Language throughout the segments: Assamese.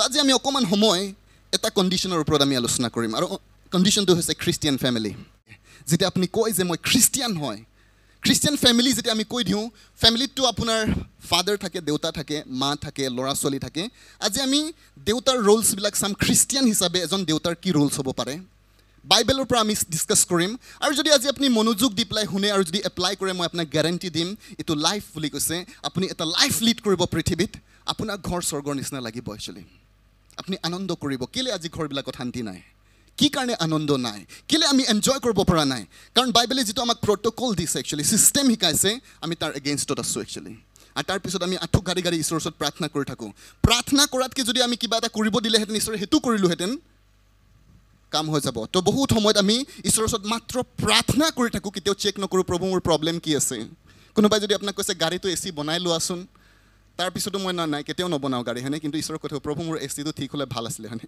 তো আজি আমি অকণমান সময় এটা কণ্ডিশ্যনৰ ওপৰত আমি আলোচনা কৰিম আৰু কণ্ডিশ্যনটো হৈছে খ্ৰীষ্টিয়ান ফেমিলি যেতিয়া আপুনি কয় যে মই খ্ৰীষ্টিয়ান হয় খ্ৰীষ্টিয়ান ফেমিলি যেতিয়া আমি কৈ দিওঁ ফেমিলিততো আপোনাৰ ফাদাৰ থাকে দেউতা থাকে মা থাকে ল'ৰা ছোৱালী থাকে আজি আমি দেউতাৰ ৰোলছবিলাক চাম খ্ৰীষ্টিয়ান হিচাপে এজন দেউতাৰ কি ৰোলছ হ'ব পাৰে বাইবেলৰ পৰা আমি ডিছকাছ কৰিম আৰু যদি আজি আপুনি মনোযোগ দি পেলাই শুনে আৰু যদি এপ্লাই কৰে মই আপোনাক গেৰেণ্টি দিম এইটো লাইফ বুলি কৈছে আপুনি এটা লাইফ লিড কৰিব পৃথিৱীত আপোনাক ঘৰ স্বৰ্গৰ নিচিনা লাগিব একচুৱেলি আপুনি আনন্দ কৰিব কেলৈ আজি ঘৰবিলাকত শান্তি নাই কি কাৰণে আনন্দ নাই কেলৈ আমি এনজয় কৰিব পৰা নাই কাৰণ বাইবেলে যিটো আমাক প্ৰট'কল দিছে একচুৱেলি ছিষ্টেম শিকাইছে আমি তাৰ এগেইনষ্টত আছোঁ একচুৱেলি আৰু তাৰপিছত আমি আঁঠু গাড়ী গাড়ী ঈশ্বৰৰ ওচৰত প্ৰাৰ্থনা কৰি থাকোঁ প্ৰাৰ্থনা কৰাতকৈ যদি আমি কিবা এটা কৰিব দিলেহেঁতেন ঈশ্বৰে সেইটো কৰিলোহেঁতেন কাম হৈ যাব তো বহুত সময়ত আমি ঈশ্বৰৰ ওচৰত মাত্ৰ প্ৰাৰ্থনা কৰি থাকোঁ কেতিয়াও চেক নকৰোঁ প্ৰভু মোৰ প্ৰব্লেম কি আছে কোনোবাই যদি আপোনাক কৈছে গাড়ীটো এ চি বনাই লোৱাচোন তাৰপিছতো মই নাই কেতিয়াও নবনাওঁ গাড়ী হয়নে কিন্তু ঈশ্বৰক কৈ থাকোঁ প্ৰভু মোৰ এচ ঠিক হ'লে ভাল আছিলে হয়নে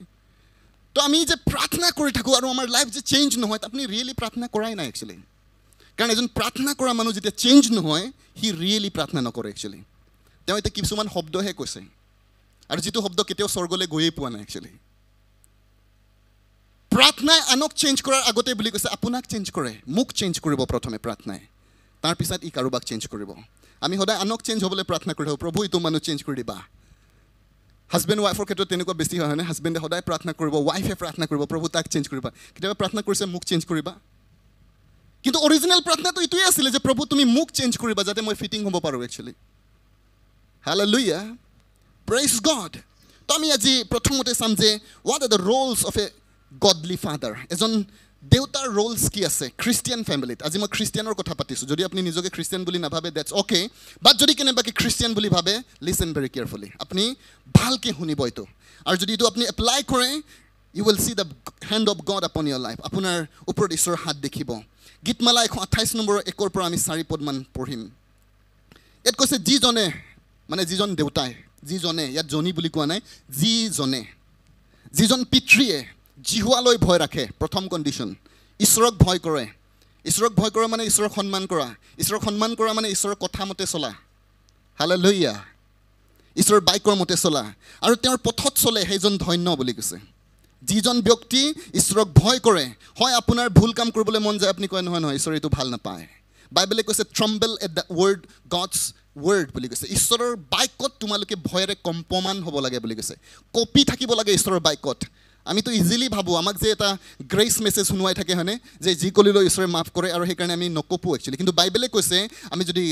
তো আমি যে প্ৰাৰ্থনা কৰি থাকোঁ আৰু আমাৰ লাইফ যে চেঞ্জ নহয় আপুনি ৰিয়েলি প্ৰাৰ্থনা কৰাই নাই একচুৱেলি কাৰণ এজন প্ৰাৰ্থনা কৰা মানুহ যেতিয়া চেঞ্জ নহয় সি ৰিয়েলি প্ৰাৰ্থনা নকৰে একচুৱেলি তেওঁ এতিয়া কিছুমান শব্দহে কৈছে আৰু যিটো শব্দ কেতিয়াও স্বৰ্গলৈ গৈয়ে পোৱা নাই একচুৱেলি প্ৰাৰ্থনাই আনক চেঞ্জ কৰাৰ আগতে বুলি কৈছে আপোনাক চেঞ্জ কৰে মোক চেঞ্জ কৰিব প্ৰথমে প্ৰাৰ্থনাই তাৰপিছত ই কাৰোবাক চেঞ্জ কৰিব আমি সদায় আনক চেঞ্জ হ'বলৈ প্ৰাৰ্থনা কৰি থাকোঁ প্ৰভু ইটো মানুহ চেঞ্জ কৰি দিবা হাজবেণ্ড ৱাইফৰ ক্ষেত্ৰত তেনেকুৱা বেছি হয় হয়নে হাজবেণ্ডে সদায় প্ৰাৰ্থনা কৰিব ৱাইফে প্ৰাৰ্থনা কৰিব প্ৰভু তাক চেঞ্জ কৰিবা কেতিয়াবা প্ৰাৰ্থনা কৰিছে মোক চেঞ্জ কৰিবা কিন্তু অৰিজিনেল প্ৰাৰ্থনাটো এইটোৱেই আছিলে যে প্ৰভু তুমি মোক চেঞ্জ কৰিবা যাতে মই ফিটিং হ'ব পাৰোঁ একচুৱেলি হেলে লুইয়া প্ৰেইজ গড তো আমি আজি প্ৰথমতে চাম যে what are the roles of a godly father এজন দেউতাৰ ৰোলছ কি আছে খ্ৰীষ্টিয়ান ফেমিলিত আজি মই খ্ৰীষ্টিয়ানৰ কথা পাতিছোঁ যদি আপুনি নিজকে খ্ৰীষ্টিয়ান বুলি নাভাবে ডেটছ অ'কে বাট যদি কেনেবাকৈ খ্ৰীষ্টিয়ান বুলি ভাবে লিচেন ভেৰি কেয়াৰফুলি আপুনি ভালকৈ শুনিব এইটো আৰু যদি এইটো আপুনি এপ্লাই কৰে you will see the hand of God upon your life আপোনাৰ ওপৰত ঈশ্বৰৰ হাত দেখিব গীতমালা এশ আঠাইছ নম্বৰৰ একৰ পৰা আমি চাৰি পদমান পঢ়িম ইয়াত কৈছে যিজনে মানে যিজন দেউতাই যিজনে ইয়াত জনী বুলি কোৱা নাই যিজনে যিজন পিতৃয়ে জিহুৱালৈ ভয় ৰাখে প্ৰথম কণ্ডিশ্যন ঈশ্বৰক ভয় কৰে ঈশ্বৰক ভয় কৰা মানে ঈশ্বৰক সন্মান কৰা ঈশ্বৰক সন্মান কৰা মানে ঈশ্বৰৰ কথা মতে চলা হালে লৈ ইয়া ঈশ্বৰৰ বাইকৰ মতে চলা আৰু তেওঁৰ পথত চলে সেইজন ধন্য বুলি কৈছে যিজন ব্যক্তি ঈশ্বৰক ভয় কৰে হয় আপোনাৰ ভুল কাম কৰিবলৈ মন যায় আপুনি কয় নহয় নহয় ঈশ্বৰে এইটো ভাল নাপায় বাইবেলে কৈছে tremble at the world God's word বুলি কৈছে ঈশ্বৰৰ বাইকত তোমালোকে ভয়েৰে কম্পমান হ'ব লাগে বুলি কৈছে কপি থাকিব লাগে ঈশ্বৰৰ বাইকত আমিতো ইজিলি ভাবোঁ আমাক যে এটা গ্ৰেচ মেছেজ শুনোৱাই থাকে হয়নে যে যি কলিলৈ ঈশ্বৰে মাফ কৰে আৰু সেইকাৰণে আমি নকপোঁ একচুৱেলি কিন্তু বাইবেলে কৈছে আমি যদি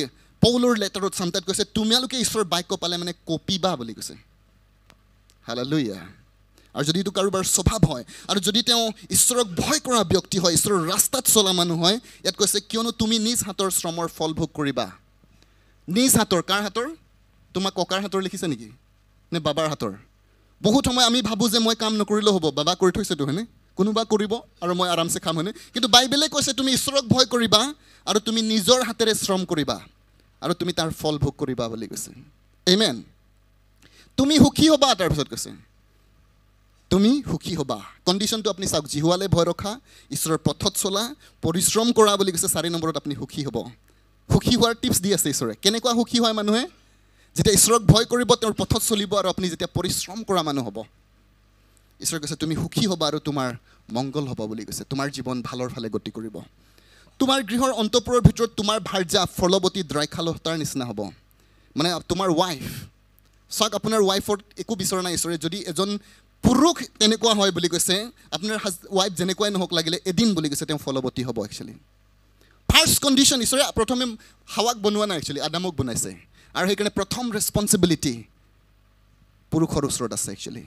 পৌলৰ লেটাৰত চাম তাত কৈছে তোমালোকে ঈশ্বৰৰ বাক্য পালে মানে কপিবা বুলি কৈছে হালা হালালুয়া আৰু যদি এইটো কাৰোবাৰ স্বভাৱ হয় আৰু যদি তেওঁ ঈশ্বৰক ভয় কৰা ব্যক্তি হয় ঈশ্বৰৰ ৰাস্তাত চলা মানুহ হয় ইয়াত কৈছে কিয়নো তুমি নিজ হাতৰ শ্ৰমৰ ফল ভোগ কৰিবা নিজ হাতৰ কাৰ হাতৰ তোমাক ককাৰ হাতৰ লিখিছে নেকি নে বাবাৰ হাতৰ বহুত সময় আমি ভাবোঁ যে মই কাম নকৰিলেও হ'ব বাবা কৰি থৈছেতো হয়নে কোনোবা কৰিব আৰু মই আৰামছে খাম হয়নে কিন্তু বাইবেলে কৈছে তুমি ঈশ্বৰক ভয় কৰিবা আৰু তুমি নিজৰ হাতেৰে শ্ৰম কৰিবা আৰু তুমি তাৰ ফল ভোগ কৰিবা বুলি কৈছে এইমেন তুমি সুখী হ'বা তাৰপিছত কৈছে তুমি সুখী হ'বা কণ্ডিশ্যনটো আপুনি চাওক জিহুৱালে ভয় ৰখা ঈশ্বৰৰ পথত চলা পৰিশ্ৰম কৰা বুলি কৈছে চাৰি নম্বৰত আপুনি সুখী হ'ব সুখী হোৱাৰ টিপছ দি আছে ঈশ্বৰে কেনেকুৱা সুখী হয় মানুহে যেতিয়া ঈশ্বৰক ভয় কৰিব তেওঁৰ পথত চলিব আৰু আপুনি যেতিয়া পৰিশ্ৰম কৰা মানুহ হ'ব ঈশ্বৰে কৈছে তুমি সুখী হ'বা আৰু তোমাৰ মংগল হ'ব বুলি কৈছে তোমাৰ জীৱন ভালৰ ফালে গতি কৰিব তোমাৰ গৃহৰ অন্তপুৰৰ ভিতৰত তোমাৰ ভাৰ্যা ফলৱতী দ্ৰাক্ষালতাৰ নিচিনা হ'ব মানে তোমাৰ ৱাইফ চাওক আপোনাৰ ৱাইফত একো বিচৰা নাই ঈশ্বৰে যদি এজন পুৰুষ তেনেকুৱা হয় বুলি কৈছে আপোনাৰ হাজ ৱাইফ যেনেকুৱাই নহওক লাগিলে এদিন বুলি কৈছে তেওঁ ফলৱতী হ'ব একচুৱেলি ফাৰ্ষ্ট কণ্ডিশ্যন ঈশ্বৰে প্ৰথমে হাৱাক বনোৱা নাই একচুৱেলি আদামক বনাইছে আৰু সেইকাৰণে প্ৰথম ৰেচপনচিবিলিটি পুৰুষৰ ওচৰত আছে একচুৱেলি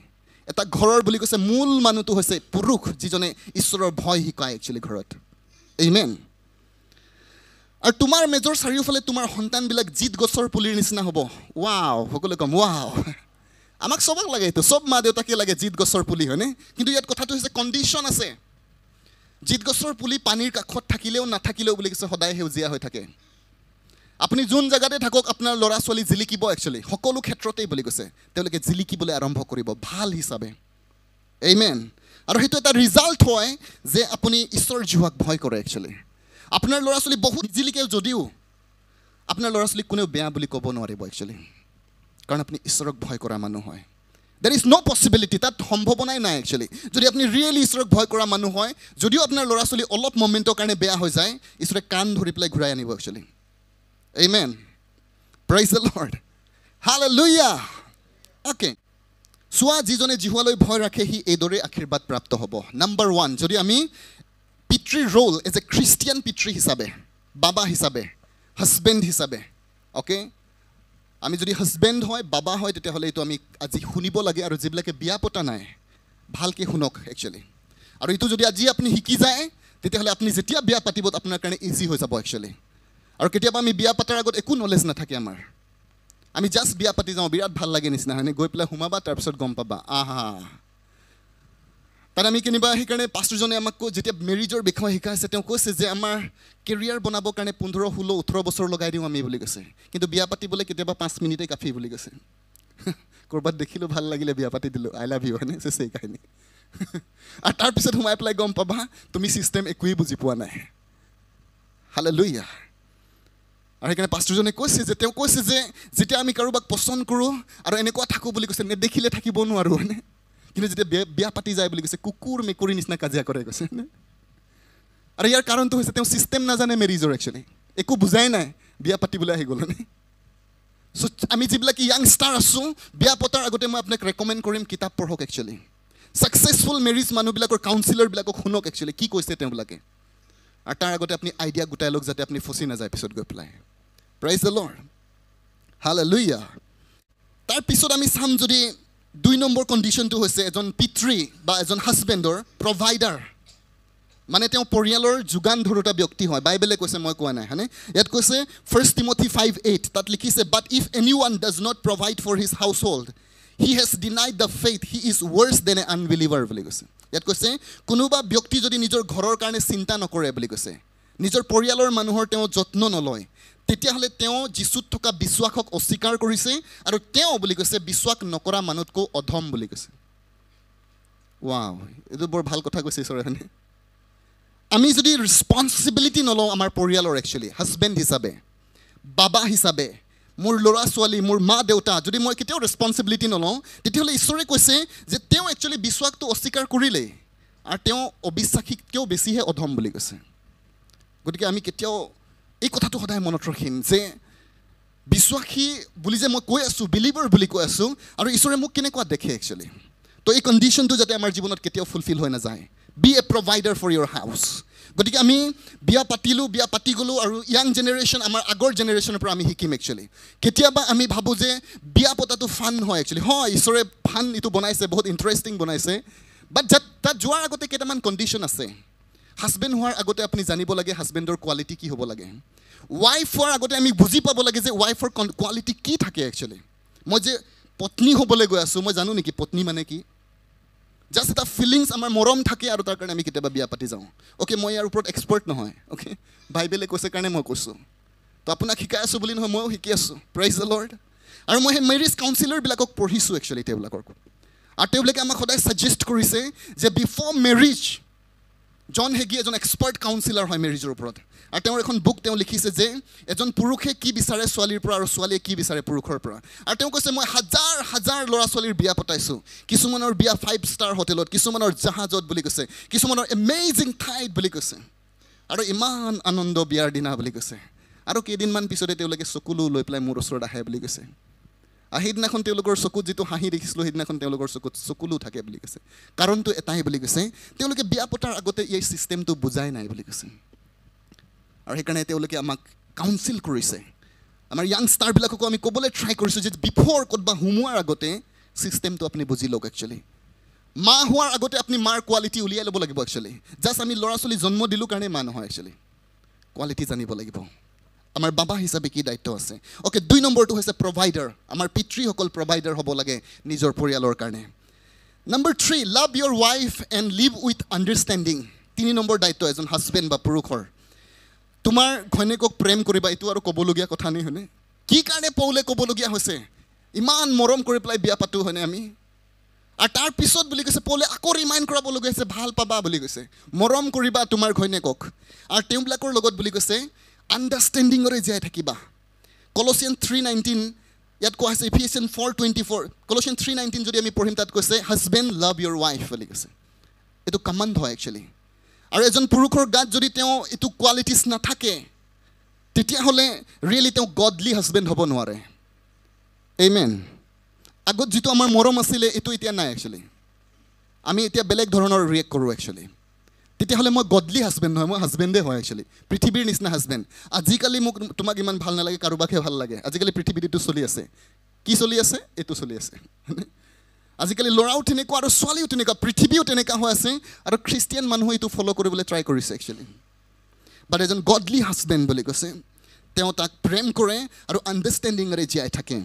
এটা ঘৰৰ বুলি কৈছে মূল মানুহটো হৈছে পুৰুষ যিজনে ঈশ্বৰৰ ভয় শিকায় একচুৱেলি ঘৰত ইমেন আৰু তোমাৰ মেজৰ চাৰিওফালে তোমাৰ সন্তানবিলাক জিত গছৰ পুলিৰ নিচিনা হ'ব ৱাও সকলোৱে ক'ম ৱা আমাক চবক লাগে এইটো চব মা দেউতাকে লাগে জিত গছৰ পুলি হয়নে কিন্তু ইয়াত কথাটো হৈছে কণ্ডিশ্যন আছে জিত গছৰ পুলি পানীৰ কাষত থাকিলেও নাথাকিলেও বুলি কৈছে সদায় সেউজীয়া হৈ থাকে আপুনি যোন জেগাতে থাকক আপোনাৰ ল'ৰা ছোৱালী জিলিকিব একচুৱেলি সকলো ক্ষেত্ৰতেই বুলি কৈছে তেওঁলোকে জিলিকিবলৈ আৰম্ভ কৰিব ভাল হিচাপে এইমেন আৰু সেইটো এটা ৰিজাল্ট হয় যে আপুনি ঈশ্বৰ জোহাক ভয় কৰে একচুৱেলি আপোনাৰ ল'ৰা ছোৱালী বহুত জিলিকে যদিও আপোনাৰ ল'ৰা ছোৱালীক কোনেও বেয়া বুলি ক'ব নোৱাৰিব একচুৱেলি কাৰণ আপুনি ঈশ্বৰক ভয় কৰা মানুহ হয় দেৰ ইজ ন' পচিবিলিটি তাত সম্ভাৱনাই নাই একচুৱেলি যদি আপুনি ৰিয়েলি ঈশ্বৰক ভয় কৰা মানুহ হয় যদিও আপোনাৰ ল'ৰা ছোৱালী অলপ মমেণ্টৰ কাৰণে বেয়া হৈ যায় ঈশ্বৰে কাণ ধৰি পেলাই ঘূৰাই আনিব actually Amen. Praise the Lord. Hallelujah. Okay. চোৱা যিজনে জিহুৱালৈ ভয় ৰাখে সি এইদৰে আশীৰ্বাদ প্ৰাপ্ত হ'ব নাম্বাৰ ওৱান যদি আমি পিতৃৰ ৰ'ল এজ এ খ্ৰীষ্টিয়ান পিতৃ হিচাপে বাবা হিচাপে হাজবেণ্ড হিচাপে অ'কে আমি যদি হাজবেণ্ড হয় বাবা হয় তেতিয়াহ'লে এইটো আমি আজি শুনিব লাগে আৰু যিবিলাকে বিয়া পতা নাই ভালকৈ শুনক একচুৱেলি আৰু এইটো যদি আজি আপুনি শিকি যায় তেতিয়াহ'লে আপুনি যেতিয়া বিয়া পাতিব আপোনাৰ কাৰণে ইজি হৈ যাব একচুৱেলি আৰু কেতিয়াবা আমি বিয়া পাতাৰ আগত একো নলেজ নাথাকে আমাৰ আমি জাষ্ট বিয়া পাতি যাওঁ বিৰাট ভাল লাগে নিচিনা হয়নে গৈ পেলাই সোমাবা তাৰপিছত গম পাবা আহা তাত আমি কেনিবা সেইকাৰণে পাষ্টৰজনে আমাক কৈ যেতিয়া মেৰিজৰ বিষয়ে শিকাইছে তেওঁ কৈছে যে আমাৰ কেৰিয়াৰ বনাবৰ কাৰণে পোন্ধৰ ষোল্ল ওঠৰ বছৰ লগাই দিওঁ আমি বুলি কৈছে কিন্তু বিয়া পাতিবলৈ কেতিয়াবা পাঁচ মিনিটেই কাফি বুলি কৈছে ক'ৰবাত দেখিলোঁ ভাল লাগিলে বিয়া পাতি দিলোঁ আই লাভ ইউ হয়নে চেচেই কাহিনী আৰু তাৰপিছত সোমাই পেলাই গম পাবা তুমি ছিষ্টেম একোৱেই বুজি পোৱা নাই হালে লৈ আহ আৰু সেইকাৰণে পাষ্টৰজনে কৈছে যে তেওঁ কৈছে যে যেতিয়া আমি কাৰোবাক পচন্দ কৰোঁ আৰু এনেকুৱা থাকোঁ বুলি কৈছে নেদেখিলে থাকিব নোৱাৰোঁ মানে কিন্তু যেতিয়া বিয়া বিয়া পাতি যায় বুলি কৈছে কুকুৰ মেকুৰীৰ নিচিনা কাজিয়া কৰে কৈছে আৰু ইয়াৰ কাৰণটো হৈছে তেওঁ ছিষ্টেম নাজানে মেৰিজৰ একচুৱেলি একো বুজাই নাই বিয়া পাতিবলৈ আহি গ'ল গ'লনে চ' আমি যিবিলাক ষ্টাৰ আছোঁ বিয়া পতাৰ আগতে মই আপোনাক ৰেকমেণ্ড কৰিম কিতাপ পঢ়ক একচুৱেলি ছাকচেছফুল মেৰিজ মানুহবিলাকৰ কাউঞ্চিলাৰবিলাকক শুনক একচুৱেলি কি কৈছে তেওঁবিলাকে আৰু তাৰ আগতে আপুনি আইডিয়া গোটাই লওক যাতে আপুনি ফচি নাযায় পিছত গৈ পেলাই প্ৰাইজ দ লৰ হাল লুইয়া তাৰপিছত আমি চাম যদি দুই নম্বৰ কণ্ডিশ্যনটো হৈছে এজন পিতৃ বা এজন হাজবেণ্ডৰ প্ৰভাইডাৰ মানে তেওঁ পৰিয়ালৰ যোগান ধৰোতা ব্যক্তি হয় বাইবেলে কৈছে মই কোৱা নাই হয়নে ইয়াত কৈছে ফাৰ্ষ্ট টিমথি ফাইভ এইট তাত লিখিছে but if any one does not provide for his household he has denied the faith he is worse than a unbeliever বুলি কৈছে ইয়াত কৈছে কোনোবা ব্যক্তি যদি নিজৰ ঘৰৰ কাৰণে চিন্তা নকৰে বুলি কৈছে নিজৰ পৰিয়ালৰ মানুহৰ তেওঁ যত্ন নলয় তেতিয়াহ'লে তেওঁ যীচুত থকা বিশ্বাসক অস্বীকাৰ কৰিছে আৰু তেওঁ বুলি কৈছে বিশ্বাস নকৰা মানুহতকৈ অধম বুলি কৈছে ৱা এইটো বৰ ভাল কথা কৈছে ঈশ্বৰে হয়নে আমি যদি ৰেছপনচিবিলিটি নলওঁ আমাৰ পৰিয়ালৰ একচুৱেলি হাজবেণ্ড হিচাপে বাবা হিচাপে মোৰ ল'ৰা ছোৱালী মোৰ মা দেউতা যদি মই কেতিয়াও ৰেছপনচিবিলিটি নলওঁ তেতিয়াহ'লে ঈশ্বৰে কৈছে যে তেওঁ একচুৱেলি বিশ্বাসটো অস্বীকাৰ কৰিলেই আৰু তেওঁ অবিশ্বাসীতকৈও বেছিহে অধম বুলি কৈছে গতিকে আমি কেতিয়াও এই কথাটো সদায় মনত ৰাখিম যে বিশ্বাসী বুলি যে মই কৈ আছোঁ বিলিভাৰ বুলি কৈ আছোঁ আৰু ঈশ্বৰে মোক কেনেকুৱা দেখে একচুৱেলি তো এই কণ্ডিশ্যনটো যাতে আমাৰ জীৱনত কেতিয়াও ফুলফিল হৈ নাযায় be a provider for your house গতিকে আমি বিয়া পাতিলোঁ বিয়া পাতি গ'লোঁ আৰু য়াং জেনেৰেশ্যন আমাৰ আগৰ জেনেৰেশ্যনৰ পৰা আমি শিকিম একচুৱেলি কেতিয়াবা আমি ভাবোঁ যে বিয়া পতাটো ফান হয় একচুৱেলি হয় ঈশ্বৰে ফান এইটো বনাইছে বহুত ইণ্টাৰেষ্টিং বনাইছে বাট যাত তাত যোৱাৰ আগতে কেইটামান কণ্ডিশ্যন আছে হাজবেণ্ড হোৱাৰ আগতে আপুনি জানিব লাগে হাজবেণ্ডৰ কোৱালিটি কি হ'ব লাগে ৱাইফ হোৱাৰ আগতে আমি বুজি পাব লাগে যে ৱাইফৰ কন কোৱালিটি কি থাকে একচুৱেলি মই যে পত্নী হ'বলৈ গৈ আছোঁ মই জানো নেকি পত্নী মানে কি জাষ্ট এটা ফিলিংছ আমাৰ মৰম থাকে আৰু তাৰ কাৰণে আমি কেতিয়াবা বিয়া পাতি যাওঁ অ'কে মই ইয়াৰ ওপৰত এক্সপাৰ্ট নহয় অ'কে বাইবেলে কৈছে কাৰণে মই কৈছোঁ তো আপোনাক শিকাই আছোঁ বুলি নহয় ময়ো শিকি আছোঁ প্ৰাইজ দ্য লৰ্ড আৰু মই সেই মেৰিজ কাউন্সিলৰবিলাকক পঢ়িছোঁ একচুৱেলি তেওঁবিলাকৰ আৰু তেওঁবিলাকে আমাক সদায় ছাজেষ্ট কৰিছে যে বিফৰ মেৰিজ জন হেগি এজন এক্সপাৰ্ট কাউন্সিলাৰ হয় মেৰিজৰ ওপৰত আৰু তেওঁৰ এখন বুক তেওঁ লিখিছে যে এজন পুৰুষে কি বিচাৰে ছোৱালীৰ পৰা আৰু ছোৱালীয়ে কি বিচাৰে পুৰুষৰ পৰা আৰু তেওঁ কৈছে মই হাজাৰ হাজাৰ ল'ৰা ছোৱালীৰ বিয়া পতাইছোঁ কিছুমানৰ বিয়া ফাইভ ষ্টাৰ হোটেলত কিছুমানৰ জাহাজত বুলি কৈছে কিছুমানৰ এমেজিং ঠাইত বুলি কৈছে আৰু ইমান আনন্দ বিয়াৰ দিনা বুলি কৈছে আৰু কেইদিনমান পিছতে তেওঁলোকে চকুলো লৈ পেলাই মোৰ ওচৰত আহে বুলি কৈছে আৰু সেইদিনাখন তেওঁলোকৰ চকুত যিটো হাঁহি দেখিছিলোঁ সেইদিনাখন তেওঁলোকৰ চকুত চকুলো থাকে বুলি কৈছে কাৰণটো এটাই বুলি কৈছে তেওঁলোকে বিয়া পতাৰ আগতে এই ছিষ্টেমটো বুজাই নাই বুলি কৈছে আৰু সেইকাৰণে তেওঁলোকে আমাক কাউন্সিল কৰিছে আমাৰ য়াং ষ্টাৰবিলাককো আমি ক'বলৈ ট্ৰাই কৰিছোঁ যে বিফৰ ক'তবা সোমোৱাৰ আগতে ছিষ্টেমটো আপুনি বুজি লওক একচুৱেলি মা হোৱাৰ আগতে আপুনি মাৰ কোৱালিটি উলিয়াই ল'ব লাগিব একচুৱেলি জাষ্ট আমি ল'ৰা ছোৱালী জন্ম দিলোঁ কাৰণে মা নহয় একচুৱেলি কোৱালিটি জানিব লাগিব আমাৰ বাবা হিচাপে কি দায়িত্ব আছে অ'কে দুই নম্বৰটো হৈছে প্ৰভাইডাৰ আমাৰ পিতৃসকল প্ৰভাইডাৰ হ'ব লাগে নিজৰ পৰিয়ালৰ কাৰণে number three love your wife and live with understanding তিনি নম্বৰ দায়িত্ব এজন হাজবেণ্ড বা পুৰুষৰ তোমাৰ ঘৈণীয়েকক প্ৰেম কৰিবা এইটো আৰু ক'বলগীয়া কথা নাই হয়নে কি কাৰণে পৌলে ক'বলগীয়া হৈছে ইমান মৰম কৰি পেলাই বিয়া পাতোঁ হয়নে আমি আৰু তাৰপিছত বুলি কৈছে পৌলে আকৌ ৰিমাইণ্ড কৰাবলগীয়া হৈছে ভাল পাবা বুলি কৈছে মৰম কৰিবা তোমাৰ ঘৈণীয়েকক আৰু তেওঁবিলাকৰ লগত বুলি কৈছে আণ্ডাৰষ্টেণ্ডিঙৰে জীয়াই থাকিবা কলচিয়ান থ্ৰী নাইণ্টিন ইয়াত কোৱা হৈছে Ephesian four twenty four Colossian three nineteen যদি আমি পঢ়িম তাত কৈছে হাজবেণ্ড লাভ ইয়'ৰ ৱাইফ বুলি কৈছে এইটো কামাণ্ড হয় একচুৱেলি আৰু এজন পুৰুষৰ গাত যদি তেওঁ এইটো কোৱালিটিজ নাথাকে তেতিয়াহ'লে ৰিয়েলি তেওঁ গডলি হাজবেণ্ড হ'ব নোৱাৰে এই মেন আগত যিটো আমাৰ মৰম আছিলে এইটো এতিয়া নাই একচুৱেলি আমি এতিয়া বেলেগ ধৰণৰ ৰিয়েক্ট কৰোঁ একচুৱেলি তেতিয়াহ'লে মই গডলি হাজবেণ্ড নহয় মই হাজবেণ্ডেই হয় একচুৱেলি পৃথিৱীৰ নিচিনা হাজবেণ্ড আজিকালি মোক তোমাক ইমান ভাল নালাগে কাৰোবাকহে ভাল লাগে আজিকালি পৃথিৱীত এইটো চলি আছে কি চলি আছে এইটো চলি আছে আজিকালি ল'ৰাও তেনেকুৱা আৰু ছোৱালীও তেনেকুৱা পৃথিৱীও তেনেকুৱা হৈ আছে আৰু খ্ৰীষ্টিয়ান মানুহে এইটো ফ'ল' কৰিবলৈ ট্ৰাই কৰিছে একচুৱেলি বাট এজন গডলি হাজবেণ্ড বুলি কৈছে তেওঁ তাক প্ৰেম কৰে আৰু আণ্ডাৰষ্টেণ্ডিঙেৰে জীয়াই থাকে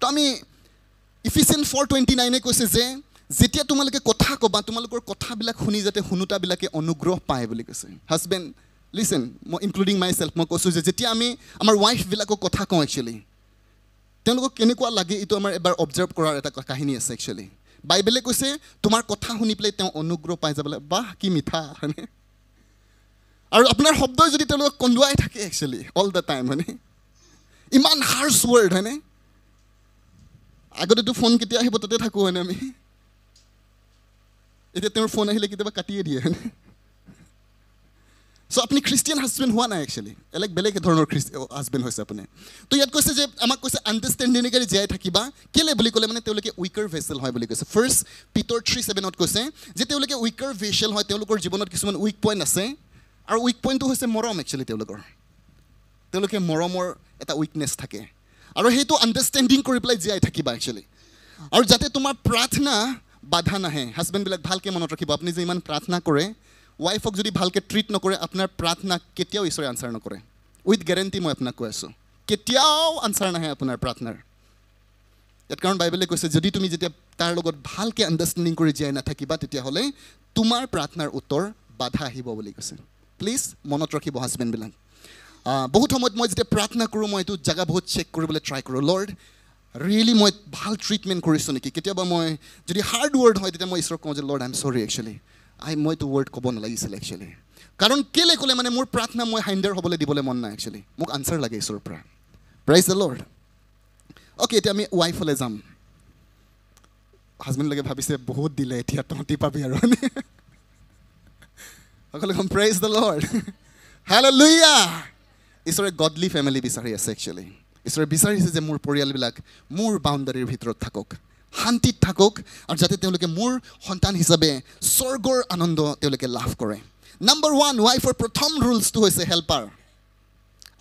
তো আমি ইফিচিয়েণ্ট ফৰ টুৱেণ্টি নাইনে কৈছে যে যেতিয়া তোমালোকে কথা ক'বা তোমালোকৰ কথাবিলাক শুনি যাতে শুনোতাবিলাকে অনুগ্ৰহ পায় বুলি কৈছে হাজবেণ্ড লিচেন মই ইনক্লুডিং মাই চেল্ফ মই কৈছোঁ যে যেতিয়া আমি আমাৰ ৱাইফবিলাকক কথা কওঁ একচুৱেলি তেওঁলোকক কেনেকুৱা লাগে এইটো আমাৰ এবাৰ অবজাৰ্ভ কৰাৰ এটা কাহিনী আছে একচুৱেলি বাইবেলে কৈছে তোমাৰ কথা শুনি পেলাই তেওঁ অনুগ্ৰহ পাই যাবলৈ বাহ কি মিঠা হয়নে আৰু আপোনাৰ শব্দই যদি তেওঁলোকক কন্দুৱাই থাকে একচুৱেলি অল দ্য টাইম হয়নে ইমান হাৰ্ছ ৱৰ্ড হয়নে আগতেতো ফোন কেতিয়া আহিব তাতে থাকোঁ হয়নে আমি এতিয়া তেওঁৰ ফোন আহিলে কেতিয়াবা কাটিয়ে দিয়ে চ' আপুনি খ্ৰীষ্টিয়ান হাজবেণ্ড হোৱা নাই একচুৱেলি এলেক বেলেগ ধৰণৰ খ্ৰীষ্ট হাজবেণ্ড হৈছে আপুনি তো ইয়াত কৈছে যে আমাক কৈছে আণ্ডাৰষ্টেণ্ডিঙেৰে জীয়াই থাকিবা কেলে বুলি ক'লে মানে তেওঁলোকে উইকাৰ ভেচেল হয় বুলি কৈছে ফাৰ্ষ্ট পিটৰ থ্ৰী ছেভেনত কৈছে যে তেওঁলোকে উইকাৰ ভেচেল হয় তেওঁলোকৰ জীৱনত কিছুমান উইক পইণ্ট আছে আৰু উইক পইণ্টটো হৈছে মৰম একচুৱেলি তেওঁলোকৰ তেওঁলোকে মৰমৰ এটা উইকনেছ থাকে আৰু সেইটো আণ্ডাৰষ্টেণ্ডিং কৰি পেলাই জীয়াই থাকিবা একচুৱেলি আৰু যাতে তোমাৰ প্ৰাৰ্থনা বাধা নাহে হাজবেণ্ডবিলাক ভালকৈ মনত ৰাখিব আপুনি যে ইমান প্ৰাৰ্থনা কৰে ৱাইফক যদি ভালকৈ ট্ৰিট নকৰে আপোনাৰ প্ৰাৰ্থনা কেতিয়াও ঈশ্বৰে আনচাৰ নকৰে উইথ গেৰেণ্টি মই আপোনাক কৈ আছোঁ কেতিয়াও আনচাৰ নাহে আপোনাৰ প্ৰাৰ্থনাৰ ইয়াত কাৰণ বাইবেলে কৈছে যদি তুমি যেতিয়া তাৰ লগত ভালকৈ আণ্ডাৰষ্টেণ্ডিং কৰি জীয়াই নাথাকিবা তেতিয়াহ'লে তোমাৰ প্ৰাৰ্থনাৰ উত্তৰ বাধা আহিব বুলি কৈছে প্লিজ মনত ৰাখিব হাজবেণ্ডবিলাক বহুত সময়ত মই যেতিয়া প্ৰাৰ্থনা কৰোঁ মই এইটো জেগা বহুত চেক কৰিবলৈ ট্ৰাই কৰোঁ লৰ্ড ৰিয়েলি মই ভাল ট্ৰিটমেণ্ট কৰিছোঁ নেকি কেতিয়াবা মই যদি হাৰ্ড ৱৰ্ড হয় তেতিয়া মই ঈশ্বৰক কওঁ যে Lord I am sorry actually I মইতো ৱৰ্ড ক'ব নালাগিছিল একচুৱেলি কাৰণ কেলৈ ক'লে মানে মোৰ প্ৰাৰ্থনা মই হাইণ্ডাৰ হ'বলৈ দিবলৈ মন নাই একচুৱেলি মোক আনচাৰ লাগে ঈশ্বৰৰ পৰা প্ৰাইজ দ্য লৰ্ড অ'কে এতিয়া আমি ৱাইফলৈ যাম হাজবেণ্ডলৈকে ভাবিছে বহুত দিলে এতিয়া তহঁতি পাবি আৰু সকলো come praise the Lord hallelujah ঈশ্বৰে গডলি ফেমিলি বিচাৰি আছে একচুৱেলি ঈশ্বৰে বিচাৰিছে যে মোৰ পৰিয়ালবিলাক মোৰ বাউণ্ডাৰীৰ ভিতৰত থাকক শান্তিত থাকক আৰু যাতে তেওঁলোকে মোৰ সন্তান হিচাপে স্বৰ্গৰ আনন্দ তেওঁলোকে লাভ কৰে নাম্বাৰ ওৱান ৱাইফৰ প্ৰথম ৰুলছটো হৈছে হেল্পাৰ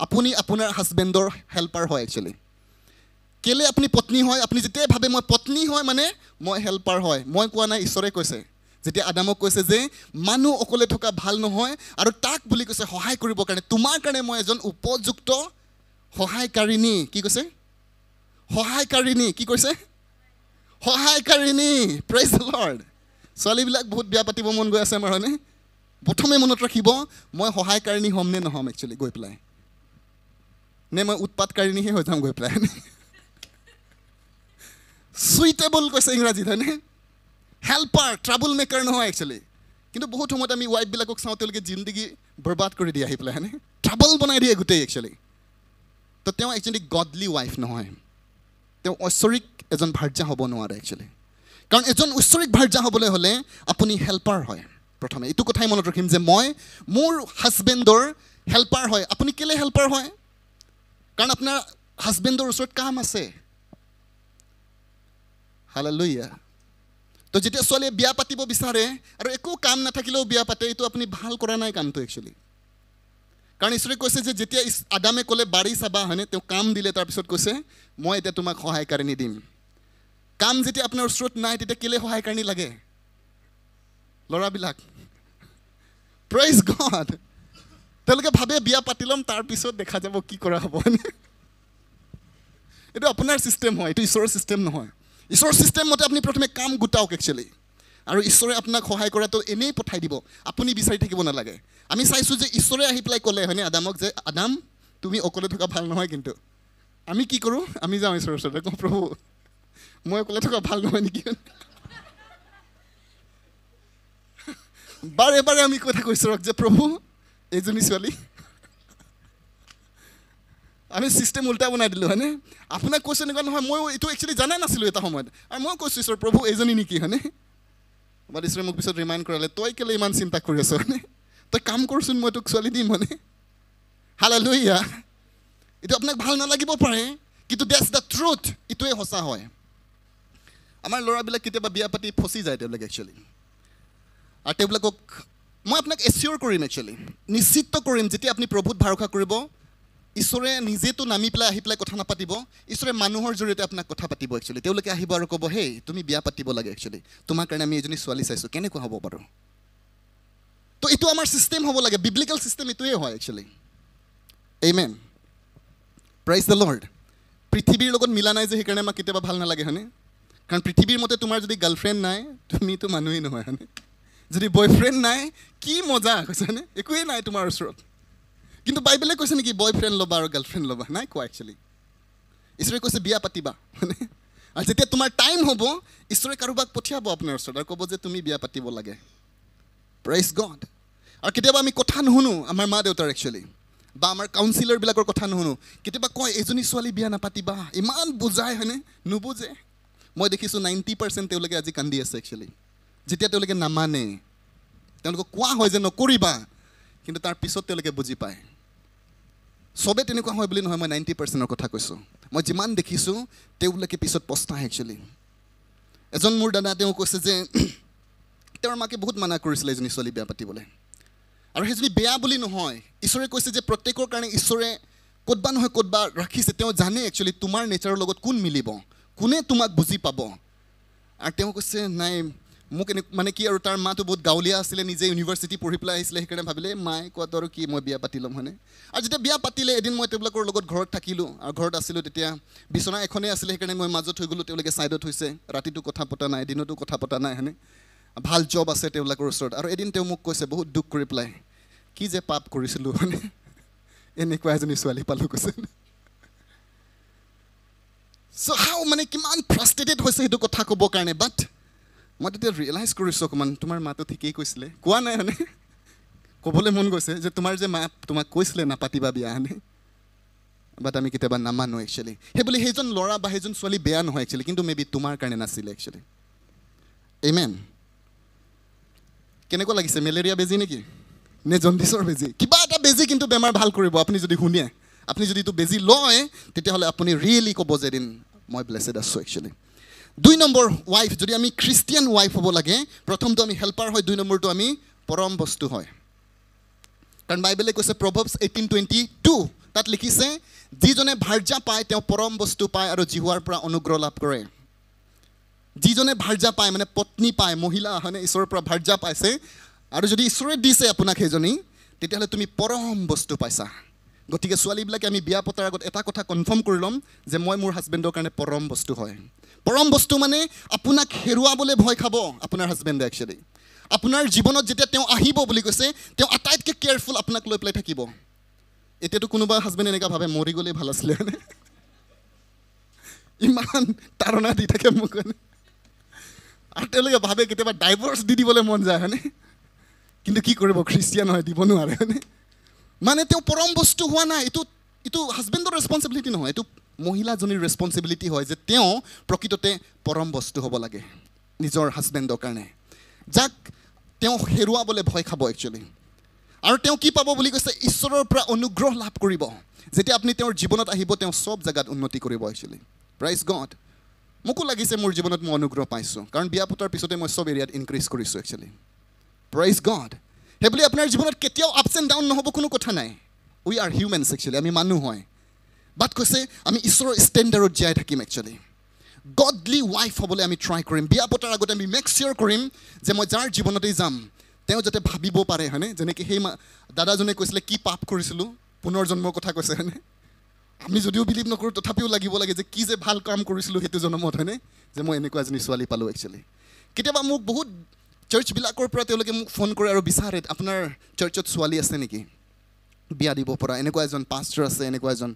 আপুনি আপোনাৰ হাজবেণ্ডৰ হেল্পাৰ হয় একচুৱেলি কেলৈ আপুনি পত্নী হয় আপুনি যেতিয়াই ভাবে মই পত্নী হয় মানে মই হেল্পাৰ হয় মই কোৱা নাই ঈশ্বৰে কৈছে যেতিয়া আদামক কৈছে যে মানুহ অকলে থকা ভাল নহয় আৰু তাক বুলি কৈছে সহায় কৰিবৰ কাৰণে তোমাৰ কাৰণে মই এজন উপযুক্ত সহায়কাৰিণী কি কৈছে সহায়কাৰিণী কি কৈছে সহায়কাৰিণী প্ৰেজ লৰ্ড ছোৱালীবিলাক বহুত বিয়া পাতিব মন গৈ আছে আমাৰ হয়নে প্ৰথমে মনত ৰাখিব মই সহায়কাৰিণী হ'ম নে নহ'ম একচুৱেলি গৈ পেলাই নে মই উৎপাতকাৰিণীহে হৈ যাম গৈ পেলাই চুইটেবল কৈছে ইংৰাজীত হয়নে হেল্পাৰ ট্ৰাভল মেকাৰ নহয় একচুৱেলি কিন্তু বহুত সময়ত আমি ৱাইফবিলাকক চাওঁ তেওঁলোকে জিন্দগী বৰবাদ কৰি দিয়ে আহি পেলাই হয়নে ট্ৰাভল বনাই দিয়ে গোটেই একচুৱেলি তো তেওঁ একচুৱেলি গডলি ৱাইফ নহয় তেওঁ ঐশ্বৰিক এজন ভাৰ্যা হ'ব নোৱাৰে একচুৱেলি কাৰণ এজন ঐশ্বৰিক ভাৰ্যা হ'বলৈ হ'লে আপুনি হেল্পাৰ হয় প্ৰথমে এইটো কথাই মনত ৰাখিম যে মই মোৰ হাজবেণ্ডৰ হেল্পাৰ হয় আপুনি কেলৈ হেল্পাৰ হয় কাৰণ আপোনাৰ হাজবেণ্ডৰ ওচৰত কাম আছে হাললৈয়া তো যেতিয়া ছোৱালীয়ে বিয়া পাতিব বিচাৰে আৰু একো কাম নাথাকিলেও বিয়া পাতে এইটো আপুনি ভাল কৰা নাই কামটো একচুৱেলি কাৰণ ঈশ্বৰে কৈছে যে যেতিয়া আদামে ক'লে বাৰী চাবা হয়নে তেওঁ কাম দিলে তাৰপিছত কৈছে মই এতিয়া তোমাক সহায়কাৰী নিদিম কাম যেতিয়া আপোনাৰ ওচৰত নাই তেতিয়া কেলৈ সহায়কাৰী লাগে ল'ৰাবিলাক প্ৰাইজ গড তেওঁলোকে ভাবে বিয়া পাতি ল'ম তাৰপিছত দেখা যাব কি কৰা হ'ব এইটো আপোনাৰ ছিষ্টেম হয় এইটো ঈশ্বৰৰ ছিষ্টেম নহয় ঈশ্বৰৰ ছিষ্টেম মতে আপুনি প্ৰথমে কাম গোটাওক একচুৱেলি আৰু ঈশ্বৰে আপোনাক সহায় কৰাটো এনেই পঠাই দিব আপুনি বিচাৰি থাকিব নালাগে আমি চাইছোঁ যে ঈশ্বৰে আহি পেলাই ক'লে হয়নে আদামক যে আদাম তুমি অকলে থকা ভাল নহয় কিন্তু আমি কি কৰোঁ আমি যাওঁ ঈশ্বৰৰ ওচৰলৈ কওঁ প্ৰভু মই অকলে থকা ভাল নহয় নেকি বাৰে বাৰে আমি কৈ থাকোঁ ঈশ্বৰক যে প্ৰভু এইজনী ছোৱালী আমি ছিষ্টেম উল্টাই বনাই দিলোঁ হয়নে আপোনাক কৈছোঁ এনেকুৱা নহয় ময়ো এইটো একচুৱেলি জানাই নাছিলোঁ এটা সময়ত আৰু মই কৈছোঁ ঈশ্বৰ প্ৰভু এইজনী নেকি হয়নে বাদিছে মোক পিছত ৰিমাইণ্ড কৰালে তই কেলৈ ইমান চিন্তা কৰি আছ মানে তই কাম কৰচোন মই তোক ছোৱালী দিম মানে হালা লৈ ইয়া এইটো আপোনাক ভাল নালাগিব পাৰে কিন্তু দেটছ দ্য ট্ৰুথ এইটোৱে সঁচা হয় আমাৰ ল'ৰাবিলাক কেতিয়াবা বিয়া পাতি ফচি যায় তেওঁলোকে একচুৱেলি আৰু তেওঁবিলাকক মই আপোনাক এচিয়'ৰ কৰিম একচুৱেলি নিশ্চিত কৰিম যেতিয়া আপুনি প্ৰভূত ভাৰসা কৰিব ঈশ্বৰে নিজেতো নামি পেলাই আহি পেলাই কথা নাপাতিব ঈশ্বৰে মানুহৰ জৰিয়তে আপোনাক কথা পাতিব একচুৱেলি তেওঁলোকে আহিব আৰু ক'ব হেই তুমি বিয়া পাতিব লাগে একচুৱেলি তোমাৰ কাৰণে আমি এজনী ছোৱালী চাইছোঁ কেনেকুৱা হ'ব পাৰোঁ তো এইটো আমাৰ ছিষ্টেম হ'ব লাগে বিব্লিকেল ছিষ্টেম এইটোৱে হয় একচুৱেলি এই মেম প্ৰাইজ দ্য লৰ্ড পৃথিৱীৰ লগত মিলা নাই যে সেইকাৰণে আমাক কেতিয়াবা ভাল নালাগে হয়নে কাৰণ পৃথিৱীৰ মতে তোমাৰ যদি গাৰ্লফ্ৰেণ্ড নাই তুমিতো মানুহেই নহয় হয়নে যদি বয়ফ্ৰেণ্ড নাই কি মজা কৈছেনে একোৱেই নাই তোমাৰ ওচৰত কিন্তু বাইবেলে কৈছে নেকি বয় ফ্ৰেণ্ড ল'বা আৰু গাৰ্ল ফ্ৰেণ্ড ল'বা নাই কোৱা একচুৱেলি ঈশ্বৰে কৈছে বিয়া পাতিবা মানে আৰু যেতিয়া তোমাৰ টাইম হ'ব ঈশ্বৰে কাৰোবাক পঠিয়াব আপোনাৰ ওচৰত আৰু ক'ব যে তুমি বিয়া পাতিব লাগে প্ৰাইজ গড আৰু কেতিয়াবা আমি কথা নুশুনো আমাৰ মা দেউতাৰ একচুৱেলি বা আমাৰ কাউঞ্চিলাৰবিলাকৰ কথা নুশুনো কেতিয়াবা কয় এজনী ছোৱালী বিয়া নাপাতিবা ইমান বুজাই হয়নে নুবুজে মই দেখিছোঁ নাইণ্টি পাৰ্চেণ্ট তেওঁলোকে আজি কান্দি আছে একচুৱেলি যেতিয়া তেওঁলোকে নামানে তেওঁলোকক কোৱা হয় যে নকৰিবা কিন্তু তাৰ পিছত তেওঁলোকে বুজি পায় চবে তেনেকুৱা হয় বুলি নহয় মই নাইণ্টি পাৰ্চেণ্টৰ কথা কৈছোঁ মই যিমান দেখিছোঁ তেওঁবিলাকে পিছত পস্তা একচুৱেলি এজন মোৰ দাদা তেওঁ কৈছে যে তেওঁৰ মাকে বহুত মানা কৰিছিলে এজনী ছোৱালী বিয়া পাতিবলৈ আৰু সেইজনী বেয়া বুলি নহয় ঈশ্বৰে কৈছে যে প্ৰত্যেকৰ কাৰণে ঈশ্বৰে ক'ত বা নহয় ক'ত বা ৰাখিছে তেওঁ জানে একচুৱেলি তোমাৰ নেচাৰৰ লগত কোন মিলিব কোনে তোমাক বুজি পাব আৰু তেওঁ কৈছে নাই মোক মানে কি আৰু তাৰ মাতো বহুত গাঁৱলীয়া আছিলে নিজে ইউনিভাৰ্চিটি পঢ়ি পেলাই আহিছিলে সেইকাৰণে ভাবিলে মায়ে কোৱা আৰু কি মই বিয়া পাতি ল'ম হয়নে আৰু যেতিয়া বিয়া পাতিলে এদিন মই তেওঁলোকৰ লগত ঘৰত থাকিলোঁ আৰু ঘৰত আছিলোঁ তেতিয়া বিচনা এখনেই আছিলে সেইকাৰণে মই মাজত হৈ গ'লোঁ তেওঁলোকে ছাইডত হৈছে ৰাতিটো কথা পতা নাই এদিনতো কথা পতা নাই হয়নে ভাল জব আছে তেওঁলোকৰ ওচৰত আৰু এদিন তেওঁ মোক কৈছে বহুত দুখ কৰি পেলাই কি যে পাপ কৰিছিলোঁ হয়নে এনেকুৱা এজনী ছোৱালী পালোঁ কৈছে চ' হাও মানে কিমান ফ্ৰাষ্ট্ৰেটেড হৈছে সেইটো কথা ক'ব কাৰণে বাট মই তেতিয়া ৰিয়েলাইজ কৰিছোঁ অকণমান তোমাৰ মাতো ঠিকেই কৈছিলে কোৱা নাই মানে ক'বলৈ মন গৈছে যে তোমাৰ যে মা তোমাক কৈছিলে নাপাতিবা বিয়া হেনে বাট আমি কেতিয়াবা নামানো একচুৱেলি সেই বুলি সেইজন ল'ৰা বা সেইজন ছোৱালী বেয়া নহয় একচুৱেলি কিন্তু মে বি তোমাৰ কাৰণে নাছিলে একচুৱেলি এইমেন কেনেকুৱা লাগিছে মেলেৰিয়া বেজী নেকি নে জণ্ডিছৰ বেজি কিবা এটা বেজি কিন্তু বেমাৰ ভাল কৰিব আপুনি যদি শুনে আপুনি যদি এইটো বেজী লয় তেতিয়াহ'লে আপুনি ৰিয়েলি ক'ব যে এদিন মই ব্লেছেড আছোঁ একচুৱেলি দুই নম্বৰ ৱাইফ যদি আমি খ্ৰীষ্টিয়ান ৱাইফ হ'ব লাগে প্ৰথমটো আমি হেল্পাৰ হয় দুই নম্বৰটো আমি পৰম বস্তু হয় কাৰণ বাইবেলে কৈছে প্ৰভৱ এইটিন টুৱেণ্টি টু তাত লিখিছে যিজনে ভাৰ্জা পায় তেওঁ পৰম বস্তু পায় আৰু জিহুৱাৰ পৰা অনুগ্ৰহ লাভ কৰে যিজনে ভাৰ্জা পায় মানে পত্নী পায় মহিলা হয়নে ঈশ্বৰৰ পৰা ভাৰ্জা পাইছে আৰু যদি ঈশ্বৰে দিছে আপোনাক সেইজনী তেতিয়াহ'লে তুমি পৰম বস্তু পাইছা গতিকে ছোৱালীবিলাকে আমি বিয়া পতাৰ আগত এটা কথা কনফাৰ্ম কৰি ল'ম যে মই মোৰ হাজবেণ্ডৰ কাৰণে পৰম বস্তু হয় পৰম বস্তু মানে আপোনাক হেৰুৱাবলৈ ভয় খাব আপোনাৰ হাজবেণ্ডে একচুৱেলি আপোনাৰ জীৱনত যেতিয়া তেওঁ আহিব বুলি কৈছে তেওঁ আটাইতকৈ কেয়াৰফুল আপোনাক লৈ পেলাই থাকিব এতিয়াতো কোনোবা হাজবেণ্ড এনেকুৱা ভাবে মৰি গ'লেই ভাল আছিলে মানে ইমান তাৰণা দি থাকে মোক আৰু তেওঁলোকে ভাবে কেতিয়াবা ডাইভৰ্চ দি দিবলৈ মন যায় হয়নে কিন্তু কি কৰিব খ্ৰীষ্টিয়ান হয় দিব নোৱাৰে মানে তেওঁ পৰম বস্তু হোৱা নাই এইটো এইটো হাজবেণ্ডৰ ৰেচপনচিবিলিটি নহয় এইটো মহিলাজনীৰ ৰেচপনচিবিলিটি হয় যে তেওঁ প্ৰকৃততে পৰম বস্তু হ'ব লাগে নিজৰ হাজবেণ্ডৰ কাৰণে যাক তেওঁ হেৰুৱাবলৈ ভয় খাব একচুৱেলি আৰু তেওঁ কি পাব বুলি কৈছে ঈশ্বৰৰ পৰা অনুগ্ৰহ লাভ কৰিব যেতিয়া আপুনি তেওঁৰ জীৱনত আহিব তেওঁ চব জেগাত উন্নতি কৰিব একচুৱেলি প্ৰাইজ গড মোকো লাগিছে মোৰ জীৱনত মই অনুগ্ৰহ পাইছোঁ কাৰণ বিয়া পতাৰ পিছতে মই চব এৰিয়াত ইনক্ৰিজ কৰিছোঁ একচুৱেলি প্ৰাইজ গড সেইবুলি আপোনাৰ জীৱনত কেতিয়াও আপছ এণ্ড ডাউন নহ'ব কোনো কথা নাই উই আৰ হিউমেনছ একচুৱেলি আমি মানুহ হয় বাট কৈছে আমি ঈশ্বৰৰ ষ্টেণ্ডাৰ্ডত জীয়াই থাকিম একচুৱেলি গডলি ৱাইফ হ'বলৈ আমি ট্ৰাই কৰিম বিয়া পতাৰ আগতে আমি মেক চিয়'ৰ কৰিম যে মই যাৰ জীৱনতেই যাম তেওঁ যাতে ভাবিব পাৰে হয়নে যেনেকৈ সেই দাদাজনে কৈছিলে কি পাপ কৰিছিলোঁ পুনৰ্জন্মৰ কথা কৈছে হয়নে আমি যদিও বিলিভ নকৰোঁ তথাপিও লাগিব লাগে যে কি যে ভাল কাম কৰিছিলোঁ সেইটো জনমত হয়নে যে মই এনেকুৱা এজনী ছোৱালী পালোঁ একচুৱেলি কেতিয়াবা মোক বহুত চাৰ্চবিলাকৰ পৰা তেওঁলোকে মোক ফোন কৰে আৰু বিচাৰে আপোনাৰ চাৰ্চত ছোৱালী আছে নেকি বিয়া দিব পৰা এনেকুৱা এজন পাষ্টৰ আছে এনেকুৱা এজন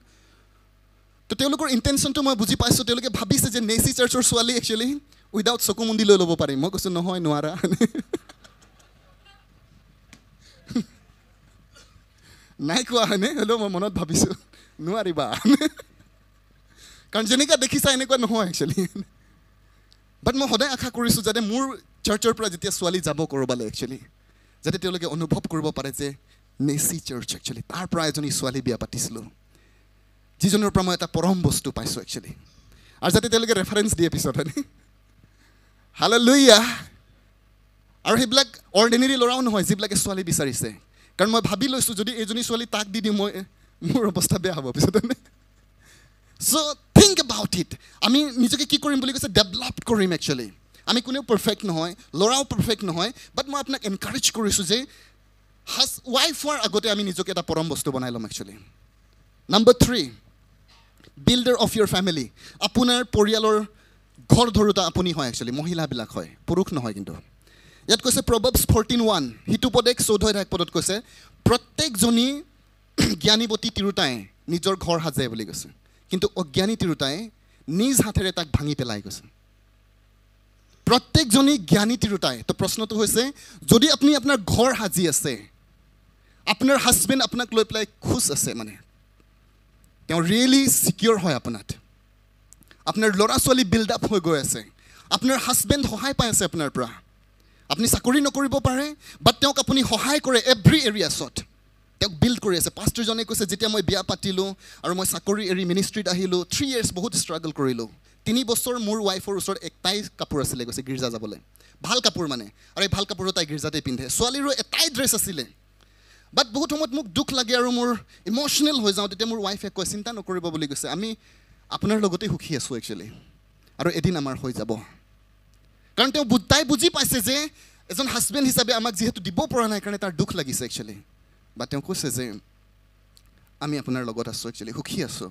তো তেওঁলোকৰ ইণ্টেনশ্যনটো মই বুজি পাইছোঁ তেওঁলোকে ভাবিছে যে নেচি চাৰ্চৰ ছোৱালী একচুৱেলি উইদাউট চকু মুন্দি লৈ ল'ব পাৰিম মই কৈছোঁ নহয় নোৱাৰা নাই কোৱা হয়নে হ'লেও মই মনত ভাবিছোঁ নোৱাৰিবা কাৰণ যেনেকুৱা দেখিছা এনেকুৱা নহয় একচুৱেলি বাট মই সদায় আশা কৰিছোঁ যাতে মোৰ চাৰ্চৰ পৰা যেতিয়া ছোৱালী যাব ক'ৰবালৈ একচুৱেলি যাতে তেওঁলোকে অনুভৱ কৰিব পাৰে যে নেচি চাৰ্চ একচুৱেলি তাৰ পৰা এজনী ছোৱালী বিয়া পাতিছিলোঁ যিজনৰ পৰা মই এটা পৰম বস্তু পাইছোঁ একচুৱেলি আৰু যাতে তেওঁলোকে ৰেফাৰেঞ্চ দিয়ে পিছত হয়নে হালে লৈ আহ আৰু সেইবিলাক অৰ্ডিনেৰী ল'ৰাও নহয় যিবিলাকে ছোৱালী বিচাৰিছে কাৰণ মই ভাবি লৈছোঁ যদি এইজনী ছোৱালী তাক দি দিওঁ মই মোৰ অৱস্থা বেয়া হ'ব পিছত হয়নে চ' থিংক এবাউট ইট আমি নিজকে কি কৰিম বুলি কৈছে ডেভেলপ কৰিম একচুৱেলি আমি কোনেও পাৰফেক্ট নহয় ল'ৰাও পাৰফেক্ট নহয় বাট মই আপোনাক এনকাৰেজ কৰিছোঁ যে হাজ ৱাইফ হোৱাৰ আগতে আমি নিজকে এটা পৰম বস্তু বনাই ল'ম actually number three builder of your family আপোনাৰ পৰিয়ালৰ ঘৰ ধৰোঁতা আপুনি হয় একচুৱেলি মহিলাবিলাক হয় পুৰুষ নহয় কিন্তু ইয়াত কৈছে প্ৰবাবছ ফৰ্টিন ওৱান সিটোপদেশ চৌধৰ এক পদত কৈছে প্ৰত্যেকজনী জ্ঞানীৱতী তিৰোতাই নিজৰ ঘৰ সাজে বুলি কৈছে কিন্তু অজ্ঞানী তিৰোতাই নিজ হাতেৰে তাক ভাঙি পেলাই গৈছে প্ৰত্যেকজনী জ্ঞানী তিৰোতাই তো প্ৰশ্নটো হৈছে যদি আপুনি আপোনাৰ ঘৰ সাজি আছে আপোনাৰ হাজবেণ্ড আপোনাক লৈ পেলাই খোজ আছে মানে তেওঁ ৰিয়েলি চিকিয়ৰ হয় আপোনাত আপোনাৰ ল'ৰা ছোৱালী বিল্ডআপ হৈ গৈ আছে আপোনাৰ হাজবেণ্ড সহায় পাই আছে আপোনাৰ পৰা আপুনি চাকৰি নকৰিব পাৰে বাট তেওঁক আপুনি সহায় কৰে এভৰি এৰিয়াছত তেওঁক বিল্ড কৰি আছে পাষ্টৰজনে কৈছে যেতিয়া মই বিয়া পাতিলোঁ আৰু মই চাকৰি এৰি মিনিষ্ট্ৰিত আহিলোঁ থ্ৰী ইয়েৰ্ছ বহুত ষ্ট্ৰাগল কৰিলোঁ তিনি বছৰ মোৰ ৱাইফৰ ওচৰত এটাই কাপোৰ আছিলে কৈছে গীৰ্জা যাবলৈ ভাল কাপোৰ মানে আৰু এই ভাল কাপোৰো তাই গীৰ্জাতে পিন্ধে ছোৱালীৰো এটাই ড্ৰেছ আছিলে বাট বহুত সময়ত মোক দুখ লাগে আৰু মোৰ ইম'শ্যনেল হৈ যাওঁ তেতিয়া মোৰ ৱাইফে কয় চিন্তা নকৰিব বুলি কৈছে আমি আপোনাৰ লগতে সুখী আছোঁ একচুৱেলি আৰু এদিন আমাৰ হৈ যাব কাৰণ তেওঁ তাই বুজি পাইছে যে এজন হাজবেণ্ড হিচাপে আমাক যিহেতু দিব পৰা নাই কাৰণে তাৰ দুখ লাগিছে একচুৱেলি বা তেওঁ কৈছে যে আমি আপোনাৰ লগত আছোঁ একচুৱেলি সুখী আছোঁ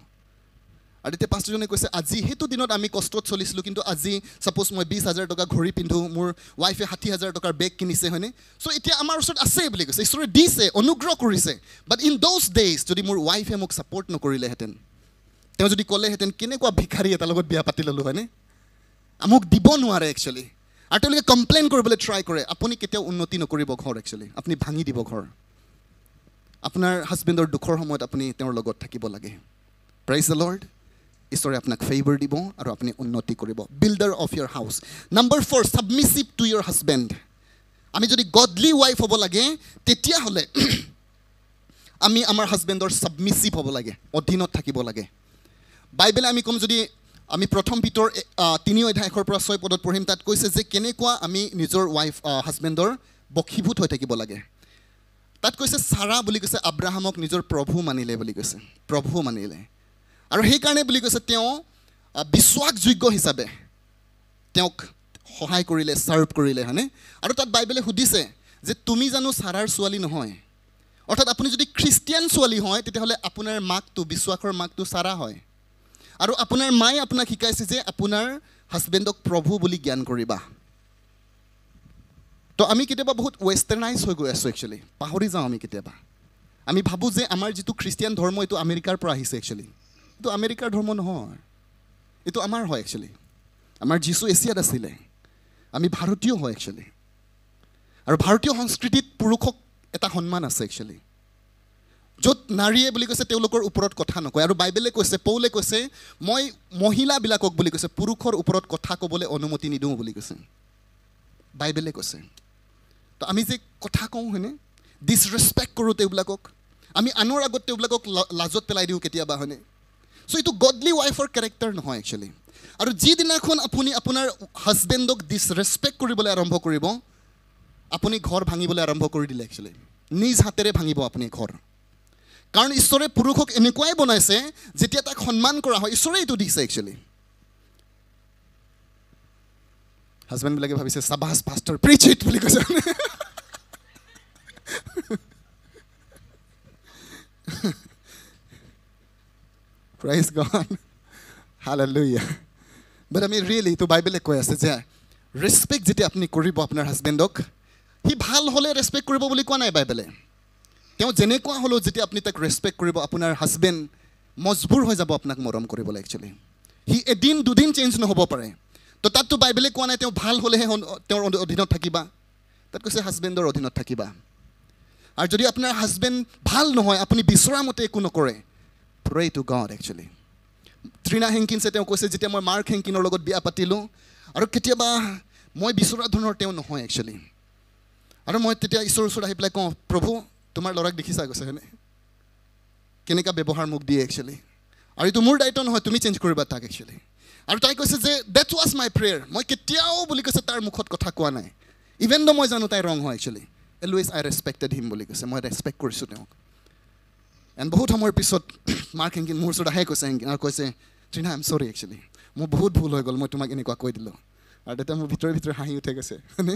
আৰু তেতিয়া পাঁচজনে কৈছে আজি সেইটো দিনত আমি কষ্টত চলিছিলোঁ কিন্তু আজি ছাপ'জ মই বিছ হাজাৰ টকা ঘড়ী পিন্ধোঁ মোৰ ৱাইফে ষাঠি হাজাৰ টকাৰ বেগ কিনিছে হয়নে চ' এতিয়া আমাৰ ওচৰত আছে বুলি কৈছে ঈশ্বৰে দিছে অনুগ্ৰহ কৰিছে বাট ইন দ'জ ডেইজ যদি মোৰ ৱাইফে মোক ছাপৰ্ট নকৰিলেহেঁতেন তেওঁ যদি ক'লেহেঁতেন কেনেকুৱা ভিক্ষাৰী এটাৰ লগত বিয়া পাতি ল'লোঁ হয়নে মোক দিব নোৱাৰে একচুৱেলি আৰু তেওঁলোকে কমপ্লেইন কৰিবলৈ ট্ৰাই কৰে আপুনি কেতিয়াও উন্নতি নকৰিব ঘৰ একচুৱেলি আপুনি ভাঙি দিব ঘৰ আপোনাৰ হাজবেণ্ডৰ দুখৰ সময়ত আপুনি তেওঁৰ লগত থাকিব লাগে প্ৰাইজ দ্য লৰ্ড ঈশ্বৰে আপোনাক ফেভাৰ দিব আৰু আপুনি উন্নতি কৰিব builder of your house number four submissive to your husband আমি যদি গডলি ৱাইফ হ'ব লাগে তেতিয়াহ'লে আমি আমাৰ হাজবেণ্ডৰ ছাবমিছিভ হ'ব লাগে অধীনত থাকিব লাগে বাইবেলে আমি ক'ম যদি আমি প্ৰথম পিতৰ তিনি অধ্যায় এশৰ পৰা ছয় পদত পঢ়িম তাত কৈছে যে কেনেকুৱা আমি নিজৰ ৱাইফ হাজবেণ্ডৰ বক্ষীভূত হৈ থাকিব লাগে তাত কৈছে চাৰা বুলি কৈছে আব্ৰাহামক নিজৰ প্ৰভু মানিলে বুলি কৈছে প্ৰভু মানিলে আৰু সেইকাৰণে বুলি কৈছে তেওঁ বিশ্বাসযোগ্য হিচাপে তেওঁক সহায় কৰিলে ছাৰ্ভ কৰিলে হয়নে আৰু তাত বাইবেলে সুধিছে যে তুমি জানো ছাৰাৰ ছোৱালী নহয় অৰ্থাৎ আপুনি যদি খ্ৰীষ্টিয়ান ছোৱালী হয় তেতিয়াহ'লে আপোনাৰ মাকটো বিশ্বাসৰ মাকটো চাৰা হয় আৰু আপোনাৰ মায়ে আপোনাক শিকাইছে যে আপোনাৰ হাজবেণ্ডক প্ৰভু বুলি জ্ঞান কৰিবা তো আমি কেতিয়াবা বহুত ৱেষ্টাৰ্ণাইজ হৈ গৈ আছোঁ একচুৱেলি পাহৰি যাওঁ আমি কেতিয়াবা আমি ভাবোঁ যে আমাৰ যিটো খ্ৰীষ্টিয়ান ধৰ্ম এইটো আমেৰিকাৰ পৰা আহিছে একচুৱেলি এইটো আমেৰিকাৰ ধৰ্ম নহয় এইটো আমাৰ হয় একচুৱেলি আমাৰ যিচু এছিয়াত আছিলে আমি ভাৰতীয় হয় একচুৱেলি আৰু ভাৰতীয় সংস্কৃতিত পুৰুষক এটা সন্মান আছে একচুৱেলি য'ত নাৰীয়ে বুলি কৈছে তেওঁলোকৰ ওপৰত কথা নকয় আৰু বাইবেলে কৈছে পৌলে কৈছে মই মহিলাবিলাকক বুলি কৈছে পুৰুষৰ ওপৰত কথা ক'বলৈ অনুমতি নিদিওঁ বুলি কৈছে বাইবেলে কৈছে তো আমি যে কথা কওঁ হয়নে ডিছৰেচপেক্ট কৰোঁ তেওঁবিলাকক আমি আনৰ আগত তেওঁবিলাকক লাজত পেলাই দিওঁ কেতিয়াবা হয়নে চ' এইটো গডলি ৱাইফৰ কেৰেক্টাৰ নহয় একচুৱেলি আৰু যিদিনাখন আপুনি আপোনাৰ হাজবেণ্ডক ডিছৰেচপেক্ট কৰিবলৈ আৰম্ভ কৰিব আপুনি ঘৰ ভাঙিবলৈ আৰম্ভ কৰি দিলে একচুৱেলি নিজ হাতেৰে ভাঙিব আপুনি ঘৰ কাৰণ ঈশ্বৰে পুৰুষক এনেকুৱাই বনাইছে যেতিয়া তাক সন্মান কৰা হয় ঈশ্বৰে এইটো দিছে একচুৱেলি হাজবেণ্ডবিলাকে ভাবিছে চাবাহ পাষ্টৰ প্ৰিচ ইট বুলি কৈছে Praise God. Hallelujah. But I mean, really, to Bible, respect the apni kuribo apnar husbandok. He bhal hole respect kuribo boli kwa nae Bible. Kyaun jene kwa holo jiti apni tak respect kuribo apnar husband mazbur hoy jabo apnak moram kuribo actually. He a din do din change no hobo pare. To tatu Bible kwa nae tyo bhal hole hon tyo odino thakiba. Tad kuse husband or odino thakiba. Aar jodi apnar husband bhal no hoy apni bisura mote ekuno kore. Pray to God actually Trina হেংকিনছে তেওঁ কৈছে যেতিয়া মই মাৰ্ক হেংকিনৰ লগত বিয়া পাতিলোঁ আৰু কেতিয়াবা মই বিচৰা ধৰণৰ তেওঁ নহয় একচুৱেলি আৰু মই তেতিয়া ঈশ্বৰৰ ওচৰত আহি পেলাই কওঁ প্ৰভু তোমাৰ ল'ৰাক দেখিছা কৈছে হয়নে কেনেকুৱা ব্যৱহাৰ মোক দিয়ে একচুৱেলি আৰু এইটো মোৰ দায়িত্ব নহয় তুমি চেঞ্জ কৰিবা তাক একচুৱেলি আৰু তাই কৈছে যে ডেট ৱাজ মাই প্ৰেয়াৰ মই কেতিয়াও বুলি কৈছে তাৰ মুখত কথা কোৱা নাই ইভেন দ মই জানো তাই ৰং হয় একচুৱেলি এলৱেজ আই ৰেচপেক্টেড হিম বুলি কৈছে মই ৰেচপেক্ট কৰিছোঁ তেওঁক এণ্ড বহুত সময়ৰ পিছত মাৰ্ক হেংকিন মোৰ ওচৰত আহে কৈছে হেংকিন আৰু কৈছে ট্ৰিনা এম চৰি একচুৱেলি মোৰ বহুত ভুল হৈ গ'ল মই তোমাক এনেকুৱা কৈ দিলোঁ আৰু তেতিয়া মোৰ ভিতৰে ভিতৰে হাঁহি উঠে গৈছে হয়নে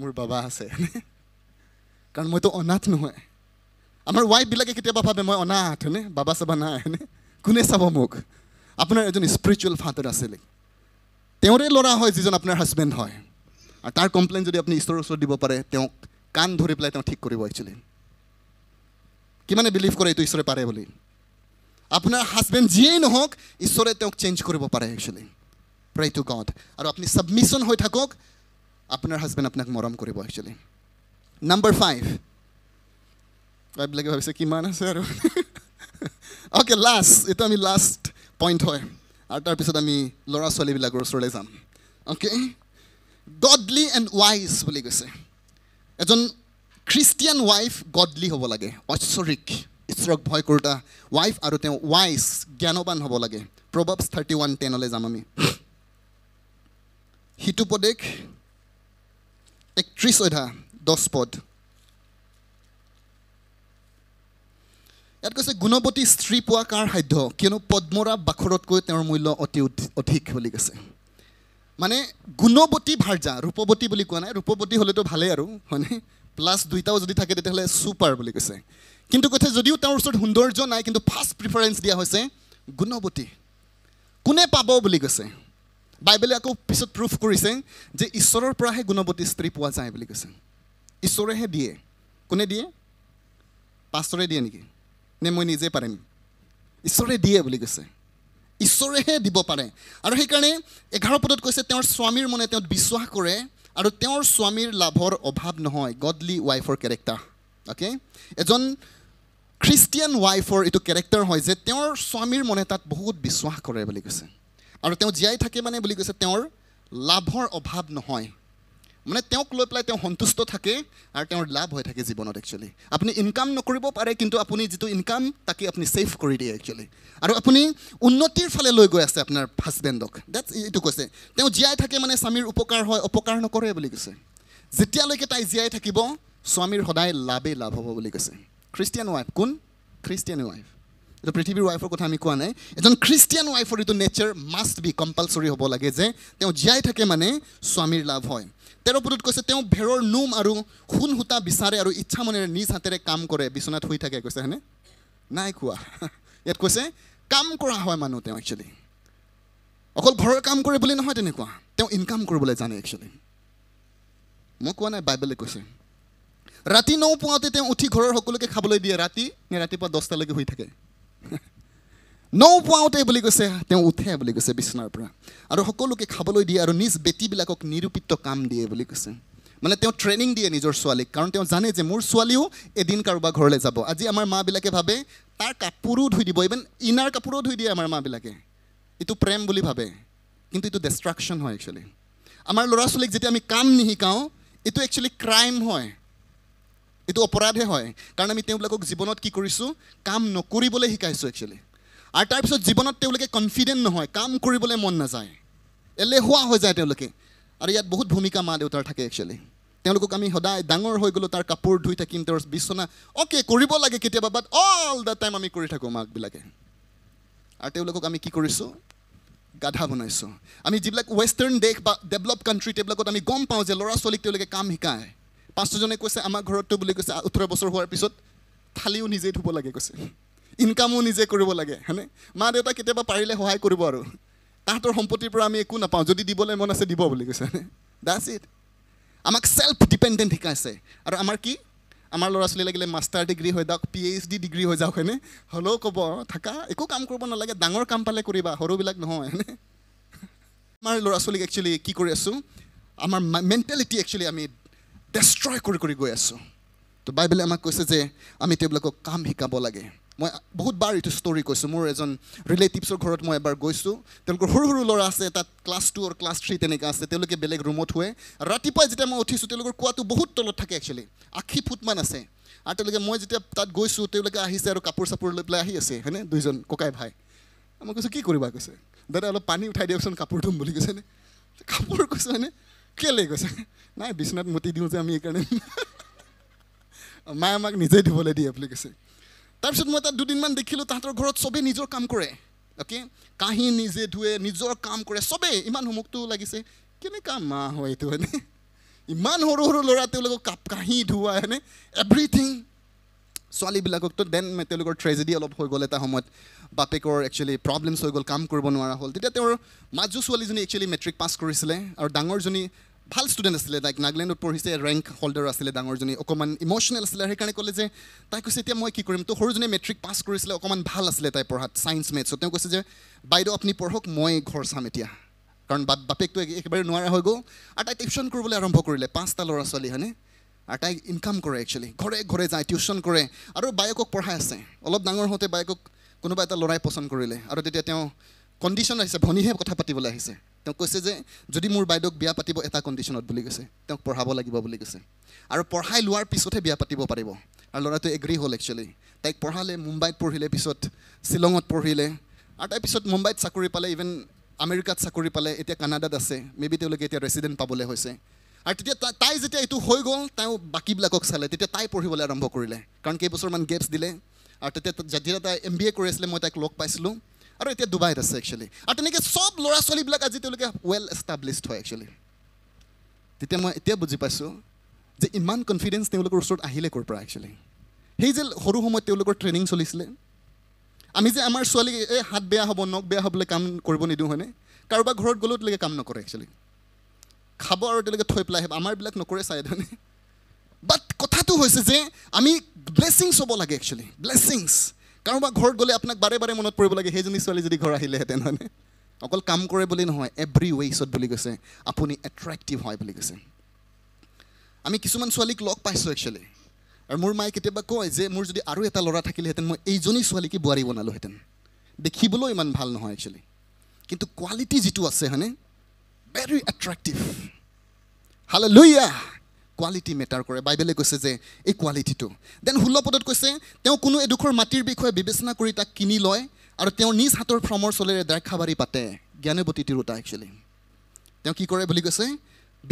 মোৰ বাবা আছে কাৰণ মইতো অনাথ নহয় আমাৰ ৱাইফবিলাকে কেতিয়াবা ভাবে মই অনাথ হয়নে বাবা চাবা নাই হয়নে কোনে চাব মোক আপোনাৰ এজন স্পিৰিচুৱেল ফাদাৰ আছিলে তেওঁৰে ল'ৰা হয় যিজন আপোনাৰ হাজবেণ্ড হয় আৰু তাৰ কমপ্লেইন যদি আপুনি ঈশ্বৰৰ ওচৰত দিব পাৰে তেওঁক কাণ ধৰি পেলাই তেওঁ ঠিক কৰিব একচুৱেলি কিমানে বিলিভ কৰে এইটো ঈশ্বৰে পাৰে বুলি আপোনাৰ হাজবেণ্ড যিয়েই নহওক ঈশ্বৰে তেওঁক চেঞ্জ কৰিব পাৰে একচুৱেলি প্ৰাই টু গড আৰু আপুনি ছাবমিছন হৈ থাকক আপোনাৰ হাজবেণ্ড আপোনাক মৰম কৰিব একচুৱেলি নাম্বাৰ ফাইভ ফাইভবিলাকে ভাবিছে কিমান আছে আৰু অ'কে লাষ্ট এইটো আমি লাষ্ট পইণ্ট হয় আৰু তাৰপিছত আমি ল'ৰা ছোৱালীবিলাকৰ ওচৰলৈ যাম অ'কে গডলি এণ্ড ৱাইজ বুলি কৈছে এজন খ্ৰীষ্টিয়ান ৱাইফ গডলি হ'ব লাগে ঐশ্বৰিক ঈশ্বৰক ভয় কৰোঁতা ৱাইফ আৰু তেওঁ ৱাইচ জ্ঞানবান হ'ব লাগে প্ৰভাৱছ থাৰ্টি ওৱান টেনলৈ যাম আমি সিটো পদেশ একত্ৰিছ অধ্যা দহ পদ ইয়াত কৈছে গুণৱতী স্ত্ৰী পোৱা কাৰ সাধ্য কিয়নো পদ্মৰা বাখৰতকৈ তেওঁৰ মূল্য অতি অধিক বুলি কৈছে মানে গুণৱতী ভাৰ্যা ৰূপৱতী বুলি কোৱা নাই ৰূপৱতী হ'লেতো ভালেই আৰু হয়নে প্লাছ দুইটাও যদি থাকে তেতিয়াহ'লে ছুপাৰ বুলি কৈছে কিন্তু কৈছে যদিও তেওঁৰ ওচৰত সৌন্দৰ্য নাই কিন্তু ফাৰ্ষ্ট প্ৰিফাৰেঞ্চ দিয়া হৈছে গুণৱতী কোনে পাব বুলি কৈছে বাইবেলে আকৌ পিছত প্ৰুফ কৰিছে যে ঈশ্বৰৰ পৰাহে গুণৱতী স্ত্ৰী পোৱা যায় বুলি কৈছে ঈশ্বৰেহে দিয়ে কোনে দিয়ে পাষ্টৰে দিয়ে নেকি নে মই নিজে পাৰিম ঈশ্বৰে দিয়ে বুলি কৈছে ঈশ্বৰেহে দিব পাৰে আৰু সেইকাৰণে এঘাৰ পদত কৈছে তেওঁৰ স্বামীৰ মনে তেওঁ বিশ্বাস কৰে আৰু তেওঁৰ স্বামীৰ লাভৰ অভাৱ নহয় গডলি ৱাইফৰ কেৰেক্টাৰ অ'কে এজন খ্ৰীষ্টিয়ান ৱাইফৰ এইটো কেৰেক্টাৰ হয় যে তেওঁৰ স্বামীৰ মনে তাত বহুত বিশ্বাস কৰে বুলি কৈছে আৰু তেওঁ জীয়াই থাকে মানে বুলি কৈছে তেওঁৰ লাভৰ অভাৱ নহয় মানে তেওঁক লৈ পেলাই তেওঁ সন্তুষ্ট থাকে আৰু তেওঁৰ লাভ হৈ থাকে জীৱনত একচুৱেলি আপুনি ইনকাম নকৰিব পাৰে কিন্তু আপুনি যিটো ইনকাম তাকে আপুনি ছেভ কৰি দিয়ে একচুৱেলি আৰু আপুনি উন্নতিৰ ফালে লৈ গৈ আছে আপোনাৰ হাজবেণ্ডক ডেটছ এইটো কৈছে তেওঁ জীয়াই থাকে মানে স্বামীৰ উপকাৰ হয় অপকাৰ নকৰে বুলি কৈছে যেতিয়ালৈকে তাই জীয়াই থাকিব স্বামীৰ সদায় লাভেই লাভ হ'ব বুলি কৈছে খ্ৰীষ্টিয়ান ৱাইফ কোন খ্ৰীষ্টিয়ান ৱাইফ এইটো পৃথিৱীৰ ৱাইফৰ কথা আমি কোৱা নাই এজন খ্ৰীষ্টিয়ান ৱাইফৰ এইটো নেচাৰ মাষ্ট বি কম্পালচৰি হ'ব লাগে যে তেওঁ জীয়াই থাকে মানে স্বামীৰ লাভ হয় তেৰপুৰত কৈছে তেওঁ ভেৰৰ নোম আৰু সোণ সূতা বিচাৰে আৰু ইচ্ছা মনেৰে নিজ হাতেৰে কাম কৰে বিচনাত শুই থাকে কৈছে হেনে নাই কোৱা ইয়াত কৈছে কাম কৰা হয় মানুহ তেওঁ একচুৱেলি অকল ঘৰৰ কাম কৰে বুলি নহয় তেনেকুৱা তেওঁ ইনকাম কৰিবলৈ জানে একচুৱেলি মই কোৱা নাই বাইবেলে কৈছে ৰাতি ন পোৱাতে তেওঁ উঠি ঘৰৰ সকলোকে খাবলৈ দিয়ে ৰাতি নে ৰাতিপুৱা দহটালৈকে শুই থাকে নৌ পাওঁতে বুলি কৈছে তেওঁ উঠে বুলি কৈছে বিচনাৰ পৰা আৰু সকলোকে খাবলৈ দিয়ে আৰু নিজ বেটীবিলাকক নিৰূপিত কাম দিয়ে বুলি কৈছে মানে তেওঁ ট্ৰেইনিং দিয়ে নিজৰ ছোৱালীক কাৰণ তেওঁ জানে যে মোৰ ছোৱালীও এদিন কাৰোবাৰ ঘৰলৈ যাব আজি আমাৰ মাবিলাকে ভাবে তাৰ কাপোৰো ধুই দিব ইভেন ইনাৰ কাপোৰো ধুই দিয়ে আমাৰ মাবিলাকে এইটো প্ৰেম বুলি ভাবে কিন্তু এইটো ডেষ্ট্ৰাকশ্যন হয় একচুৱেলি আমাৰ ল'ৰা ছোৱালীক যেতিয়া আমি কাম নিশিকাওঁ এইটো একচুৱেলি ক্ৰাইম হয় এইটো অপৰাধহে হয় কাৰণ আমি তেওঁবিলাকক জীৱনত কি কৰিছোঁ কাম নকৰিবলৈ শিকাইছোঁ একচুৱেলি আৰু তাৰপিছত জীৱনত তেওঁলোকে কনফিডেণ্ট নহয় কাম কৰিবলৈ মন নাযায় এলেহুৱা হৈ যায় তেওঁলোকে আৰু ইয়াত বহুত ভূমিকা মা দেউতাৰ থাকে একচুৱেলি তেওঁলোকক আমি সদায় ডাঙৰ হৈ গ'লোঁ তাৰ কাপোৰ ধুই থাকিম তেওঁৰ বিচনা অ'কে কৰিব লাগে কেতিয়াবা বাট অল দ্য টাইম আমি কৰি থাকোঁ মাকবিলাকে আৰু তেওঁলোকক আমি কি কৰিছোঁ গাধা বনাইছোঁ আমি যিবিলাক ৱেষ্টাৰ্ণ দেশ বা ডেভেলপ কাণ্ট্ৰি তেওঁবিলাকত আমি গম পাওঁ যে ল'ৰা ছোৱালীক তেওঁলোকে কাম শিকায় পাঁচজনে কৈছে আমাৰ ঘৰততো বুলি কৈছে ওঠৰ বছৰ হোৱাৰ পিছত থালিও নিজেই ধুব লাগে কৈছে ইনকামো নিজে কৰিব লাগে হয়নে মা দেউতাক কেতিয়াবা পাৰিলে সহায় কৰিব আৰু তাহাঁতৰ সম্পত্তিৰ পৰা আমি একো নাপাওঁ যদি দিবলৈ মন আছে দিব বুলি কৈছে হয়নে দাছ ইট আমাক ছেল্ফ ডিপেণ্ডেণ্ট শিকাইছে আৰু আমাৰ কি আমাৰ ল'ৰা ছোৱালী লাগিলে মাষ্টাৰ ডিগ্ৰী হৈ যাওক পি এইচ ডি ডিগ্ৰী হৈ যাওক হয়নে হ'লেও ক'ব থাকা একো কাম কৰিব নালাগে ডাঙৰ কাম পালে কৰিবা সৰুবিলাক নহয় হয়নে আমাৰ ল'ৰা ছোৱালীক একচুৱেলি কি কৰি আছোঁ আমাৰ মেণ্টেলিটি একচুৱেলি আমি ডেষ্ট্ৰয় কৰি কৰি গৈ আছোঁ তো বাইবেলে আমাক কৈছে যে আমি তেওঁবিলাকক কাম শিকাব লাগে মই বহুতবাৰ এইটো ষ্ট'ৰী কৈছোঁ মোৰ এজন ৰিলেটিভছৰ ঘৰত মই এবাৰ গৈছোঁ তেওঁলোকৰ সৰু সৰু ল'ৰা আছে তাত ক্লাছ টু আৰু ক্লাছ থ্ৰী তেনেকৈ আছে তেওঁলোকে বেলেগ ৰুমত হোৱে ৰাতিপুৱাই যেতিয়া মই উঠিছোঁ তেওঁলোকৰ কোৱাটো বহুত তলত থাকে একচুৱেলি আশী ফুটমান আছে আৰু তেওঁলোকে মই যেতিয়া তাত গৈছোঁ তেওঁলোকে আহিছে আৰু কাপোৰ চাপোৰ লৈ পেলাই আহি আছে হয়নে দুইজন ককাই ভাই মই কৈছোঁ কি কৰিবা কৈছে দাদা অলপ পানী উঠাই দিয়কচোন কাপোৰ ধুম বুলি কৈছেনে কাপোৰ কৈছে হয়নে কেলৈ কৈছে নাই বিচনাত মতি দিওঁ যে আমি এইকাৰণে মায়ে আমাক নিজেই ধুবলৈ দিয়ে বুলি কৈছে তাৰপিছত মই তাত দুদিনমান দেখিলোঁ তাহাঁতৰ ঘৰত চবেই নিজৰ কাম কৰে অ'কে কাঁহী নিজে ধুৱে নিজৰ কাম কৰে চবেই ইমান সমুকটো লাগিছে কেনেকুৱা মা হয় এইটো হয়নে ইমান সৰু সৰু ল'ৰা তেওঁলোকক কাপ কাঁহী ধোৱা হয়নে এভৰিথিং ছোৱালীবিলাককতো দেন তেওঁলোকৰ ট্ৰেজেডি অলপ হৈ গ'ল এটা সময়ত বাপেকৰ একচুৱেলি প্ৰব্লেমছ হৈ গ'ল কাম কৰিব নোৱাৰা হ'ল তেতিয়া তেওঁৰ মাজু ছোৱালীজনী একচুৱেলি মেট্ৰিক পাছ কৰিছিলে আৰু ডাঙৰজনী ভাল ষ্টুডেণ্ট আছিলে লাইক নাগালেণ্ডত পঢ়িছে ৰেংক হোল্ডাৰ আছিলে ডাঙৰজনী অকণমান ইম'চনেল আছিলে সেইকাৰণে ক'লে যে তাই কৈছে এতিয়া মই কি কৰিম তো সৰুজনীয়ে মেট্ৰিক পাছ কৰিছিলে অকণমান ভাল আছিলে তাই পঢ়াত ছায়েন্স মেথছত তেওঁ কৈছে যে বাইদেউ আপুনি পঢ়ক মই ঘৰ চাম এতিয়া কাৰণ বা বাপেকটো একেবাৰে নোৱাৰা হৈ গ'ল আৰু তাই টিউশ্যন কৰিবলৈ আৰম্ভ কৰিলে পাঁচটা ল'ৰা ছোৱালী হয়নে আৰু তাই ইনকাম কৰে একচুৱেলি ঘৰে ঘৰে যায় টিউশ্যন কৰে আৰু বায়েকক পঢ়াই আছে অলপ ডাঙৰ হওঁতে বায়েকক কোনোবা এটা ল'ৰাই পচন্দ কৰিলে আৰু তেতিয়া তেওঁ কণ্ডিশ্যন আহিছে ভনীহে কথা পাতিবলৈ আহিছে তেওঁ কৈছে যে যদি মোৰ বাইদেউক বিয়া পাতিব এটা কণ্ডিশ্যনত বুলি কৈছে তেওঁক পঢ়াব লাগিব বুলি কৈছে আৰু পঢ়াই লোৱাৰ পিছতহে বিয়া পাতিব পাৰিব আৰু ল'ৰাটো এগ্ৰী হ'ল একচুৱেলি তাইক পঢ়ালে মুম্বাইত পঢ়িলে পিছত শ্বিলঙত পঢ়িলে আৰু তাৰপিছত মুম্বাইত চাকৰি পালে ইভেন আমেৰিকাত চাকৰি পালে এতিয়া কানাডাত আছে মে বি তেওঁলোকে এতিয়া ৰেচিডেণ্ট পাবলৈ হৈছে আৰু তেতিয়া তাই যেতিয়া এইটো হৈ গ'ল তেওঁ বাকীবিলাকক চালে তেতিয়া তাই পঢ়িবলৈ আৰম্ভ কৰিলে কাৰণ কেইবছৰমান গেপছ দিলে আৰু তেতিয়া যেতিয়া তাই এম বি এ কৰি আছিলে মই তাইক লগ পাইছিলোঁ আৰু এতিয়া ডুবাইত আছে একচুৱেলি আৰু তেনেকৈ চব ল'ৰা ছোৱালীবিলাক আজি তেওঁলোকে ৱেল এষ্টাব্লিছড হয় একচুৱেলি তেতিয়া মই এতিয়া বুজি পাইছোঁ যে ইমান কনফিডেঞ্চ তেওঁলোকৰ ওচৰত আহিলে ক'ৰ পৰা একচুৱেলি সেই যে সৰু সময়ত তেওঁলোকৰ ট্ৰেইনিং চলিছিলে আমি যে আমাৰ ছোৱালীক এই হাত বেয়া হ'ব নখ বেয়া হ'বলৈ কাম কৰিব নিদিওঁ হয়নে কাৰোবাৰ ঘৰত গ'লেও তেওঁলোকে কাম নকৰে একচুৱেলি খাব আৰু তেওঁলোকে থৈ পেলাই আহিব আমাৰবিলাক নকৰে চাই ধৰণে বাট কথাটো হৈছে যে আমি ব্লেচিংছ হ'ব লাগে একচুৱেলি ব্লেচিংছ কাৰোবাৰ ঘৰত গ'লে আপোনাক বাৰে বাৰে মনত পৰিব লাগে সেইজনী ছোৱালী যদি ঘৰ আহিলেহেঁতেন হয়নে অকল কাম কৰে বুলি নহয় এভৰি ৱেইছত বুলি কৈছে আপুনি এট্ৰেক্টিভ হয় বুলি কৈছে আমি কিছুমান ছোৱালীক লগ পাইছোঁ একচুৱেলি আৰু মোৰ মায়ে কেতিয়াবা কয় যে মোৰ যদি আৰু এটা ল'ৰা থাকিলেহেঁতেন মই এইজনী ছোৱালীকে বোৱাৰী বনালোহেঁতেন দেখিবলৈও ইমান ভাল নহয় একচুৱেলি কিন্তু কোৱালিটি যিটো আছে হয়নে ভেৰি এট্ৰেক্টিভ হালে আহ কোৱালিটি মেটাৰ কৰে বাইবেলে কৈছে যে এই কোৱালিটিটো দেন ষোল্ল পদত কৈছে তেওঁ কোনো এডোখৰ মাটিৰ বিষয়ে বিবেচনা কৰি তাক কিনি লয় আৰু তেওঁৰ নিজ হাতৰ ফ্ৰমৰ চলেৰে দ্ৰাক্ষাবাৰী পাতে জ্ঞানবতী তিৰোতা একচুৱেলি তেওঁ কি কৰে বুলি কৈছে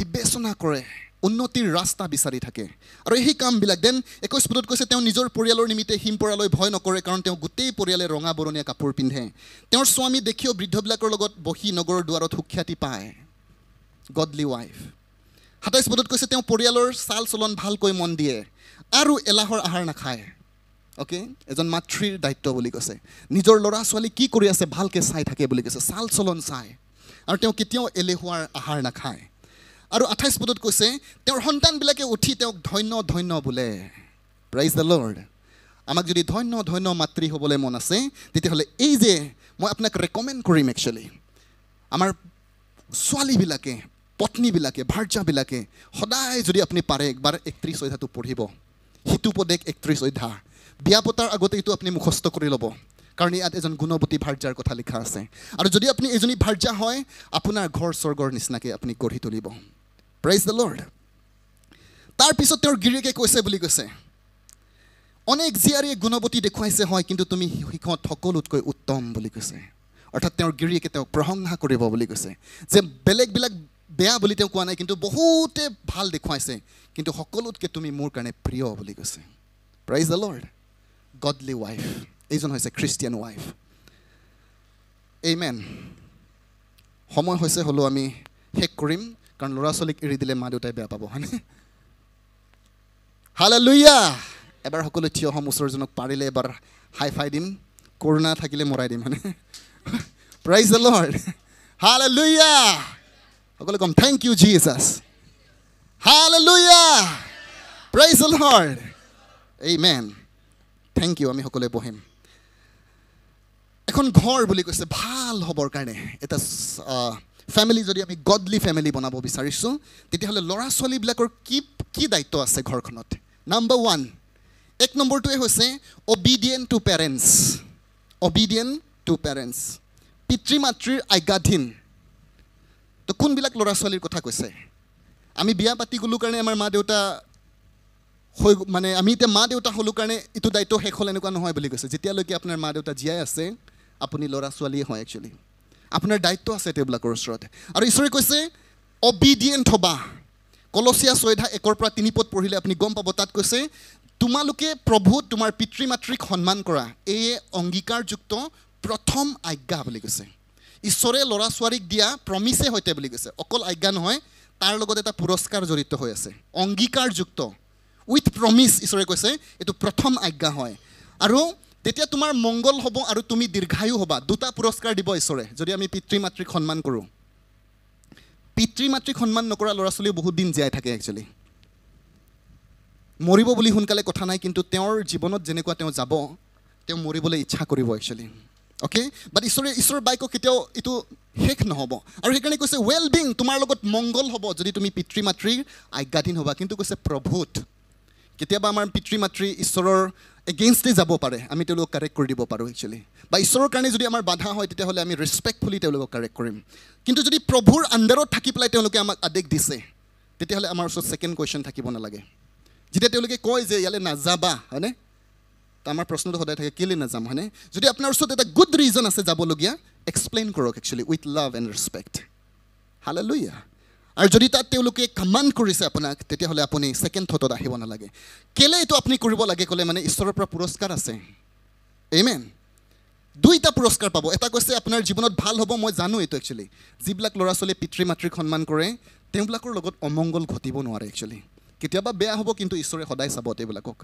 বিবেচনা কৰে উন্নতিৰ ৰাস্তা বিচাৰি থাকে আৰু সেই কামবিলাক দেন একৈছ পদত কৈছে তেওঁ নিজৰ পৰিয়ালৰ নিমিত্তে হিম পৰালৈ ভয় নকৰে কাৰণ তেওঁ গোটেই পৰিয়ালে ৰঙা বৰণীয়া কাপোৰ পিন্ধে তেওঁৰ স্বামী দেখিও বৃদ্ধবিলাকৰ লগত বহি নগৰৰ দুৱাৰত সুখ্যাতি পায় গডলি ৱাইফ সাতাইছ পদত কৈছে তেওঁ পৰিয়ালৰ চাল চলন ভালকৈ মন দিয়ে আৰু এলাহৰ আহাৰ নাখায় অ'কে এজন মাতৃৰ দায়িত্ব বুলি কৈছে নিজৰ ল'ৰা ছোৱালী কি কৰি আছে ভালকৈ চাই থাকে বুলি কৈছে চাল চলন চায় আৰু তেওঁ কেতিয়াও এলেহুৱাৰ আহাৰ নাখায় আৰু আঠাইছ পদত কৈছে তেওঁৰ সন্তানবিলাকে উঠি তেওঁক ধন্য ধন্য বোলে প্ৰাইজ দ্য লৰ্ড আমাক যদি ধন্য ধন্য মাতৃ হ'বলৈ মন আছে তেতিয়াহ'লে এই যে মই আপোনাক ৰেকমেণ্ড কৰিম একচুৱেলি আমাৰ ছোৱালীবিলাকে পত্নীবিলাকে ভাৰ্যাবিলাকে সদায় যদি আপুনি পাৰে একবাৰ একত্ৰিছ অধ্যায়টো পঢ়িব সিটোপদেশ একত্ৰিছ অধ্যায় বিয়া পতাৰ আগতে এইটো আপুনি মুখস্থ কৰি ল'ব কাৰণ ইয়াত এজন গুণৱতী ভাৰ্যাৰ কথা লিখা আছে আৰু যদি আপুনি এজনী ভাৰ্যা হয় আপোনাৰ ঘৰ স্বৰ্গৰ নিচিনাকৈ আপুনি গঢ়ি তুলিব প্ৰাইজ দ্য লৰ্ড তাৰপিছত তেওঁৰ গিৰিয়েকে কৈছে বুলি কৈছে অনেক জীয়াৰীয়ে গুণৱতী দেখুৱাইছে হয় কিন্তু তুমি শিক্ষত সকলোতকৈ উত্তম বুলি কৈছে অৰ্থাৎ তেওঁৰ গিৰিয়েকে তেওঁক প্ৰশংসা কৰিব বুলি কৈছে যে বেলেগবিলাক বেয়া বুলি তেওঁ কোৱা নাই কিন্তু বহুতে ভাল দেখুৱাইছে কিন্তু সকলোতকৈ তুমি মোৰ কাৰণে প্ৰিয় বুলি কৈছে praise the lord godly wife এইজন হৈছে খ্ৰীষ্টিয়ান ৱাইফ এই মেন সময় হৈছে হ'লেও আমি শেষ কৰিম কাৰণ ল'ৰা ছোৱালীক এৰি দিলে মা দেউতাই বেয়া পাব হয়নে হালে লুইয়া এবাৰ সকলো থিয় হ'ম ওচৰজনক পাৰিলে এবাৰ হাই ফাই দিম কৰোণা থাকিলে মৰাই দিম হয়নে প্ৰাইজ দ্য লৰ্ড হালে লুইয়া ক'ম thank you Jesus hallelujah praise hard amen thank you আমি সকলোৱে বহিম এখন ঘৰ বুলি কৈছে ভাল হ'বৰ কাৰণে এটা ফেমিলি যদি আমি গডলি ফেমিলি বনাব বিচাৰিছোঁ তেতিয়াহ'লে ল'ৰা ছোৱালীবিলাকৰ কি কি দায়িত্ব আছে ঘৰখনত নাম্বাৰ ওৱান এক নম্বৰটোৱে হৈছে obedient to parents obedient to parents পিতৃ মাতৃৰ আজ্ঞাধীন তো কোনবিলাক ল'ৰা ছোৱালীৰ কথা কৈছে আমি বিয়া পাতি গ'লোঁ কাৰণে আমাৰ মা দেউতা হৈ মানে আমি এতিয়া মা দেউতা হ'লোঁ কাৰণে এইটো দায়িত্ব শেষ হ'ল এনেকুৱা নহয় বুলি কৈছে যেতিয়ালৈকে আপোনাৰ মা দেউতা জীয়াই আছে আপুনি ল'ৰা ছোৱালীয়ে হয় একচুৱেলি আপোনাৰ দায়িত্ব আছে তেওঁবিলাকৰ ওচৰত আৰু ঈশ্বৰে কৈছে অবিডিয়েণ্ট হ'বা কলচীয়া চৈধা একৰ পৰা তিনি পদ পঢ়িলে আপুনি গম পাব তাত কৈছে তোমালোকে প্ৰভু তোমাৰ পিতৃ মাতৃক সন্মান কৰা এয়ে অংগীকাৰযুক্ত প্ৰথম আজ্ঞা বুলি কৈছে ঈশ্বৰে ল'ৰা ছোৱালীক দিয়া প্ৰমিছে সৈতে বুলি কৈছে অকল আজ্ঞা নহয় তাৰ লগত এটা পুৰস্কাৰ জড়িত হৈ আছে অংগীকাৰযুক্ত উইথ প্ৰমিছ ঈশ্বৰে কৈছে এইটো প্ৰথম আজ্ঞা হয় আৰু তেতিয়া তোমাৰ মংগল হ'ব আৰু তুমি দীৰ্ঘায়ু হ'বা দুটা পুৰস্কাৰ দিব ঈশ্বৰে যদি আমি পিতৃ মাতৃক সন্মান কৰোঁ পিতৃ মাতৃক সন্মান নকৰা ল'ৰা ছোৱালীও বহুত দিন জীয়াই থাকে একচুৱেলি মৰিব বুলি সোনকালে কথা নাই কিন্তু তেওঁৰ জীৱনত যেনেকুৱা তেওঁ যাব তেওঁ মৰিবলৈ ইচ্ছা কৰিব একচুৱেলি অ'কে বাট ঈশ্বৰে ঈশ্বৰৰ বাক্য কেতিয়াও এইটো শেষ নহ'ব আৰু সেইকাৰণে কৈছে ৱেল বিং তোমাৰ লগত মংগল হ'ব যদি তুমি পিতৃ মাতৃৰ আজ্ঞাধীন হ'বা কিন্তু কৈছে প্ৰভূত কেতিয়াবা আমাৰ পিতৃ মাতৃ ঈশ্বৰৰ এগেইনষ্টেই যাব পাৰে আমি তেওঁলোকক কাৰেক্ট কৰি দিব পাৰোঁ একচুৱেলি বা ঈশ্বৰৰ কাৰণে যদি আমাৰ বাধা হয় তেতিয়াহ'লে আমি ৰেচপেক্টফুলি তেওঁলোকক কাৰেক্ট কৰিম কিন্তু যদি প্ৰভুৰ আণ্ডাৰত থাকি পেলাই তেওঁলোকে আমাক আদেশ দিছে তেতিয়াহ'লে আমাৰ ওচৰত ছেকেণ্ড কুৱেশ্যন থাকিব নালাগে যেতিয়া তেওঁলোকে কয় যে ইয়ালৈ নাযাবা হয়নে আমাৰ প্ৰশ্নটো সদায় থাকে কেলৈ নাযাম হয়নে যদি আপোনাৰ ওচৰত এটা গুড ৰিজন আছে যাবলগীয়া এক্সপ্লেইন কৰক actually with love and respect হালে লৈ আৰু যদি তাত তেওঁলোকে কামাণ্ড কৰিছে আপোনাক তেতিয়াহ'লে আপুনি ছেকেণ্ড থটত আহিব নালাগে কেলৈ এইটো আপুনি কৰিব লাগে ক'লে মানে ঈশ্বৰৰ পৰা পুৰস্কাৰ আছে এইমেন দুইটা পুৰস্কাৰ পাব এটা কৈছে আপোনাৰ জীৱনত ভাল হ'ব মই জানো এইটো একচুৱেলি যিবিলাক ল'ৰা ছোৱালীয়ে পিতৃ মাতৃক সন্মান কৰে তেওঁবিলাকৰ লগত অমংগল ঘটিব নোৱাৰে একচুৱেলি কেতিয়াবা বেয়া হ'ব কিন্তু ঈশ্বৰে সদায় চাব তেওঁবিলাকক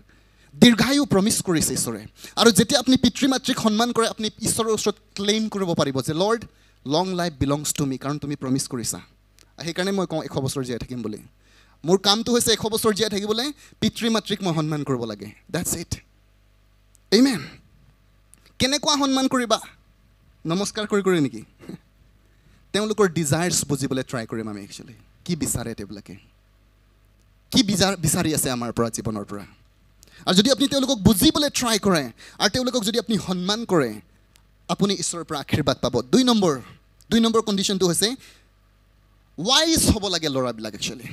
দীৰ্ঘায়ু প্ৰমিছ কৰিছে ঈশ্বৰে আৰু যেতিয়া আপুনি পিতৃ মাতৃক সন্মান কৰে আপুনি ঈশ্বৰৰ ওচৰত ক্লেইম কৰিব পাৰিব যে lord long life belongs to me কাৰণ তুমি প্ৰমিছ কৰিছা সেইকাৰণে মই কওঁ এশ বছৰ জীয়াই থাকিম বুলি মোৰ কামটো হৈছে এশ বছৰ জীয়াই থাকিবলৈ পিতৃ মাতৃক মই সন্মান কৰিব লাগে ডেটছ ইট এই মেম কেনেকুৱা সন্মান কৰিবা নমস্কাৰ কৰি কৰি নেকি তেওঁলোকৰ ডিজায়াৰ্ছ বুজিবলৈ ট্ৰাই কৰিম আমি একচুৱেলি কি বিচাৰে তেওঁবিলাকে কি বিচাৰ বিচাৰি আছে আমাৰ পৰা জীৱনৰ পৰা আৰু যদি আপুনি তেওঁলোকক বুজিবলৈ ট্ৰাই কৰে আৰু তেওঁলোকক যদি আপুনি সন্মান কৰে আপুনি ঈশ্বৰৰ পৰা আশীৰ্বাদ পাব দুই নম্বৰ দুই নম্বৰ কণ্ডিশ্যনটো হৈছে ৱাইজ হ'ব লাগে ল'ৰাবিলাক একচুৱেলি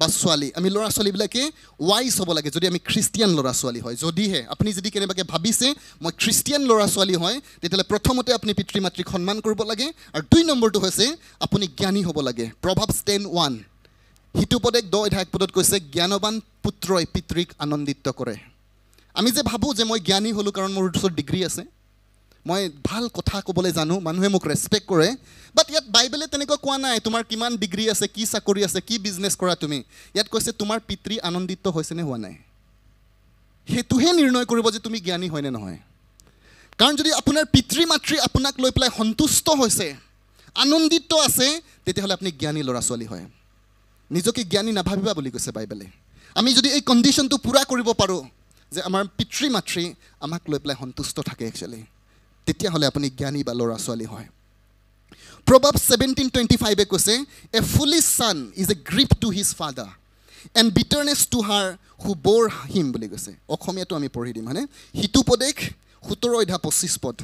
বা ছোৱালী আমি ল'ৰা ছোৱালীবিলাকে ৱাইজ হ'ব লাগে যদি আমি খ্ৰীষ্টিয়ান ল'ৰা ছোৱালী হয় যদিহে আপুনি যদি কেনেবাকৈ ভাবিছে মই খ্ৰীষ্টিয়ান ল'ৰা ছোৱালী হয় তেতিয়াহ'লে প্ৰথমতে আপুনি পিতৃ মাতৃক সন্মান কৰিব লাগে আৰু দুই নম্বৰটো হৈছে আপুনি জ্ঞানী হ'ব লাগে প্ৰভাৱ টেন ওৱান হিতুপদেশ দ এঠাই এক পদত কৈছে জ্ঞানবান পুত্ৰই পিতৃক আনন্দিত কৰে আমি যে ভাবোঁ যে মই জ্ঞানী হ'লোঁ কাৰণ মোৰ ওচৰত ডিগ্ৰী আছে মই ভাল কথা ক'বলৈ জানো মানুহে মোক ৰেচপেক্ট কৰে বাট ইয়াত বাইবেলে তেনেকুৱা কোৱা নাই তোমাৰ কিমান ডিগ্ৰী আছে কি চাকৰি আছে কি বিজনেছ কৰা তুমি ইয়াত কৈছে তোমাৰ পিতৃ আনন্দিত নে হোৱা নাই সেইটোহে নিৰ্ণয় কৰিব যে তুমি জ্ঞানী হয় নে নহয় কাৰণ যদি আপোনাৰ পিতৃ মাতৃ আপোনাক লৈ পেলাই সন্তুষ্ট হৈছে আনন্দিত আছে তেতিয়াহ'লে আপুনি জ্ঞানী ল'ৰা ছোৱালী হয় নিজকে জ্ঞানী নাভাবিবা বুলি কৈছে বাইবেলে আমি যদি এই কণ্ডিশ্যনটো পূৰা কৰিব পাৰোঁ যে আমাৰ পিতৃ মাতৃ আমাক লৈ পেলাই সন্তুষ্ট থাকে একচুৱেলি তেতিয়াহ'লে আপুনি জ্ঞানী বা ল'ৰা ছোৱালী হয় প্ৰভাৱ ছেভেণ্টিন টুৱেণ্টি ফাইভে কৈছে a foolish son is a grief to his father and bitterness to her who bore him বুলি কৈছে অসমীয়াটো আমি পঢ়ি দিম মানে সিটো পদেশ সোতৰ অধ্যা পঁচিছ পদ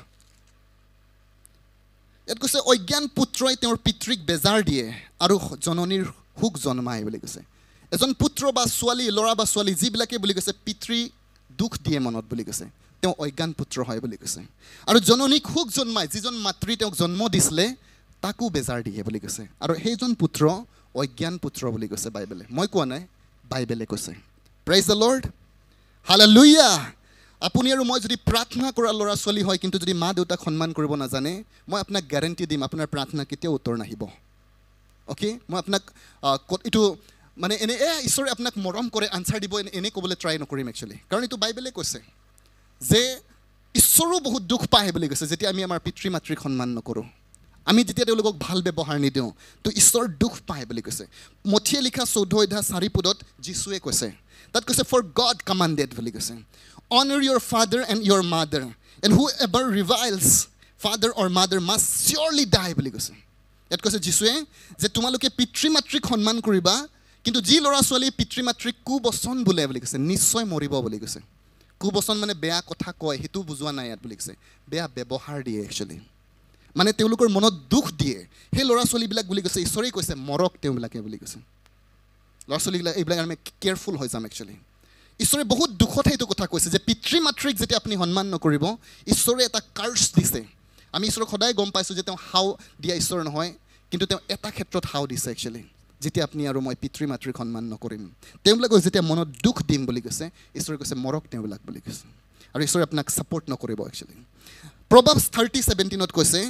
ইয়াত কৈছে অজ্ঞান পুত্ৰই তেওঁৰ পিতৃক বেজাৰ দিয়ে আৰু জননীৰ সুখ জন্মায় বুলি কৈছে এজন পুত্ৰ বা ছোৱালী ল'ৰা বা ছোৱালী যিবিলাকে বুলি কৈছে পিতৃ দুখ দিয়ে মনত বুলি কৈছে তেওঁ অজ্ঞান পুত্ৰ হয় বুলি কৈছে আৰু জননীক সুখ জন্মায় যিজন মাতৃ তেওঁক জন্ম দিছিলে তাকো বেজাৰ দিয়ে বুলি কৈছে আৰু সেইজন পুত্ৰ অজ্ঞান পুত্ৰ বুলি কৈছে বাইবেলে মই কোৱা নাই বাইবেলে কৈছে প্ৰাইজ দ্য লৰ্ড হালে লুইয়া আপুনি আৰু মই যদি প্ৰাৰ্থনা কৰা ল'ৰা ছোৱালী হয় কিন্তু যদি মা দেউতাক সন্মান কৰিব নাজানে মই আপোনাক গেৰেণ্টি দিম আপোনাৰ প্ৰাৰ্থনা কেতিয়াও উত্তৰ নাহিব অ'কে মই আপোনাক ক'ত এইটো মানে এনে এয়া ঈশ্বৰে আপোনাক মৰম কৰে আনচাৰ দিব এনেই ক'বলৈ ট্ৰাই নকৰিম একচুৱেলি কাৰণ এইটো বাইবেলে কৈছে যে ঈশ্বৰো বহুত দুখ পায় বুলি কৈছে যেতিয়া আমি আমাৰ পিতৃ মাতৃক সন্মান নকৰোঁ আমি যেতিয়া তেওঁলোকক ভাল ব্যৱহাৰ নিদিওঁ তো ঈশ্বৰ দুখ পায় বুলি কৈছে মঠিয়ে লিখা চৈধ্য অধ্যায় চাৰি পুদত যীশুৱে কৈছে তাত কৈছে ফৰ গড কামাণ্ডেড বুলি কৈছে honour and your mother and whoever reviles father or mother must surely die বুলি কৈছে ইয়াত কৈছে যীশুৱে যে তোমালোকে পিতৃ মাতৃক সন্মান কৰিবা কিন্তু যি ল'ৰা ছোৱালীয়ে পিতৃ মাতৃক কুবচন বোলে বুলি কৈছে নিশ্চয় মৰিব বুলি কৈছে কুবচন মানে বেয়া কথা কয় সেইটো বুজোৱা নাই ইয়াত বুলি কৈছে বেয়া ব্যৱহাৰ দিয়ে একচুৱেলি মানে তেওঁলোকৰ মনত দুখ দিয়ে সেই ল'ৰা ছোৱালীবিলাক বুলি কৈছে ঈশ্বৰেই কৈছে মৰক তেওঁবিলাকে বুলি কৈছে ল'ৰা ছোৱালীবিলাক এইবিলাক আমি কেয়াৰফুল হৈ যাম একচুৱেলি ঈশ্বৰে বহুত দুখতহে এইটো কথা কৈছে যে পিতৃ মাতৃক যেতিয়া আপুনি সন্মান নকৰিব ঈশ্বৰে এটা কাৰ্চ দিছে আমি ঈশ্বৰক সদায় গম পাইছোঁ যে তেওঁ হাও দিয়া ঈশ্বৰ নহয় কিন্তু তেওঁ এটা ক্ষেত্ৰত হাও দিছে একচুৱেলি যেতিয়া আপুনি আৰু মই পিতৃ মাতৃক সন্মান নকৰিম তেওঁবিলাকক যেতিয়া মনত দুখ দিম বুলি কৈছে ঈশ্বৰে কৈছে মৰক তেওঁবিলাক বুলি কৈছে আৰু ঈশ্বৰে আপোনাক ছাপৰ্ট নকৰিব একচুৱেলি প্ৰভাৱছ থাৰ্টি ছেভেণ্টিনত কৈছে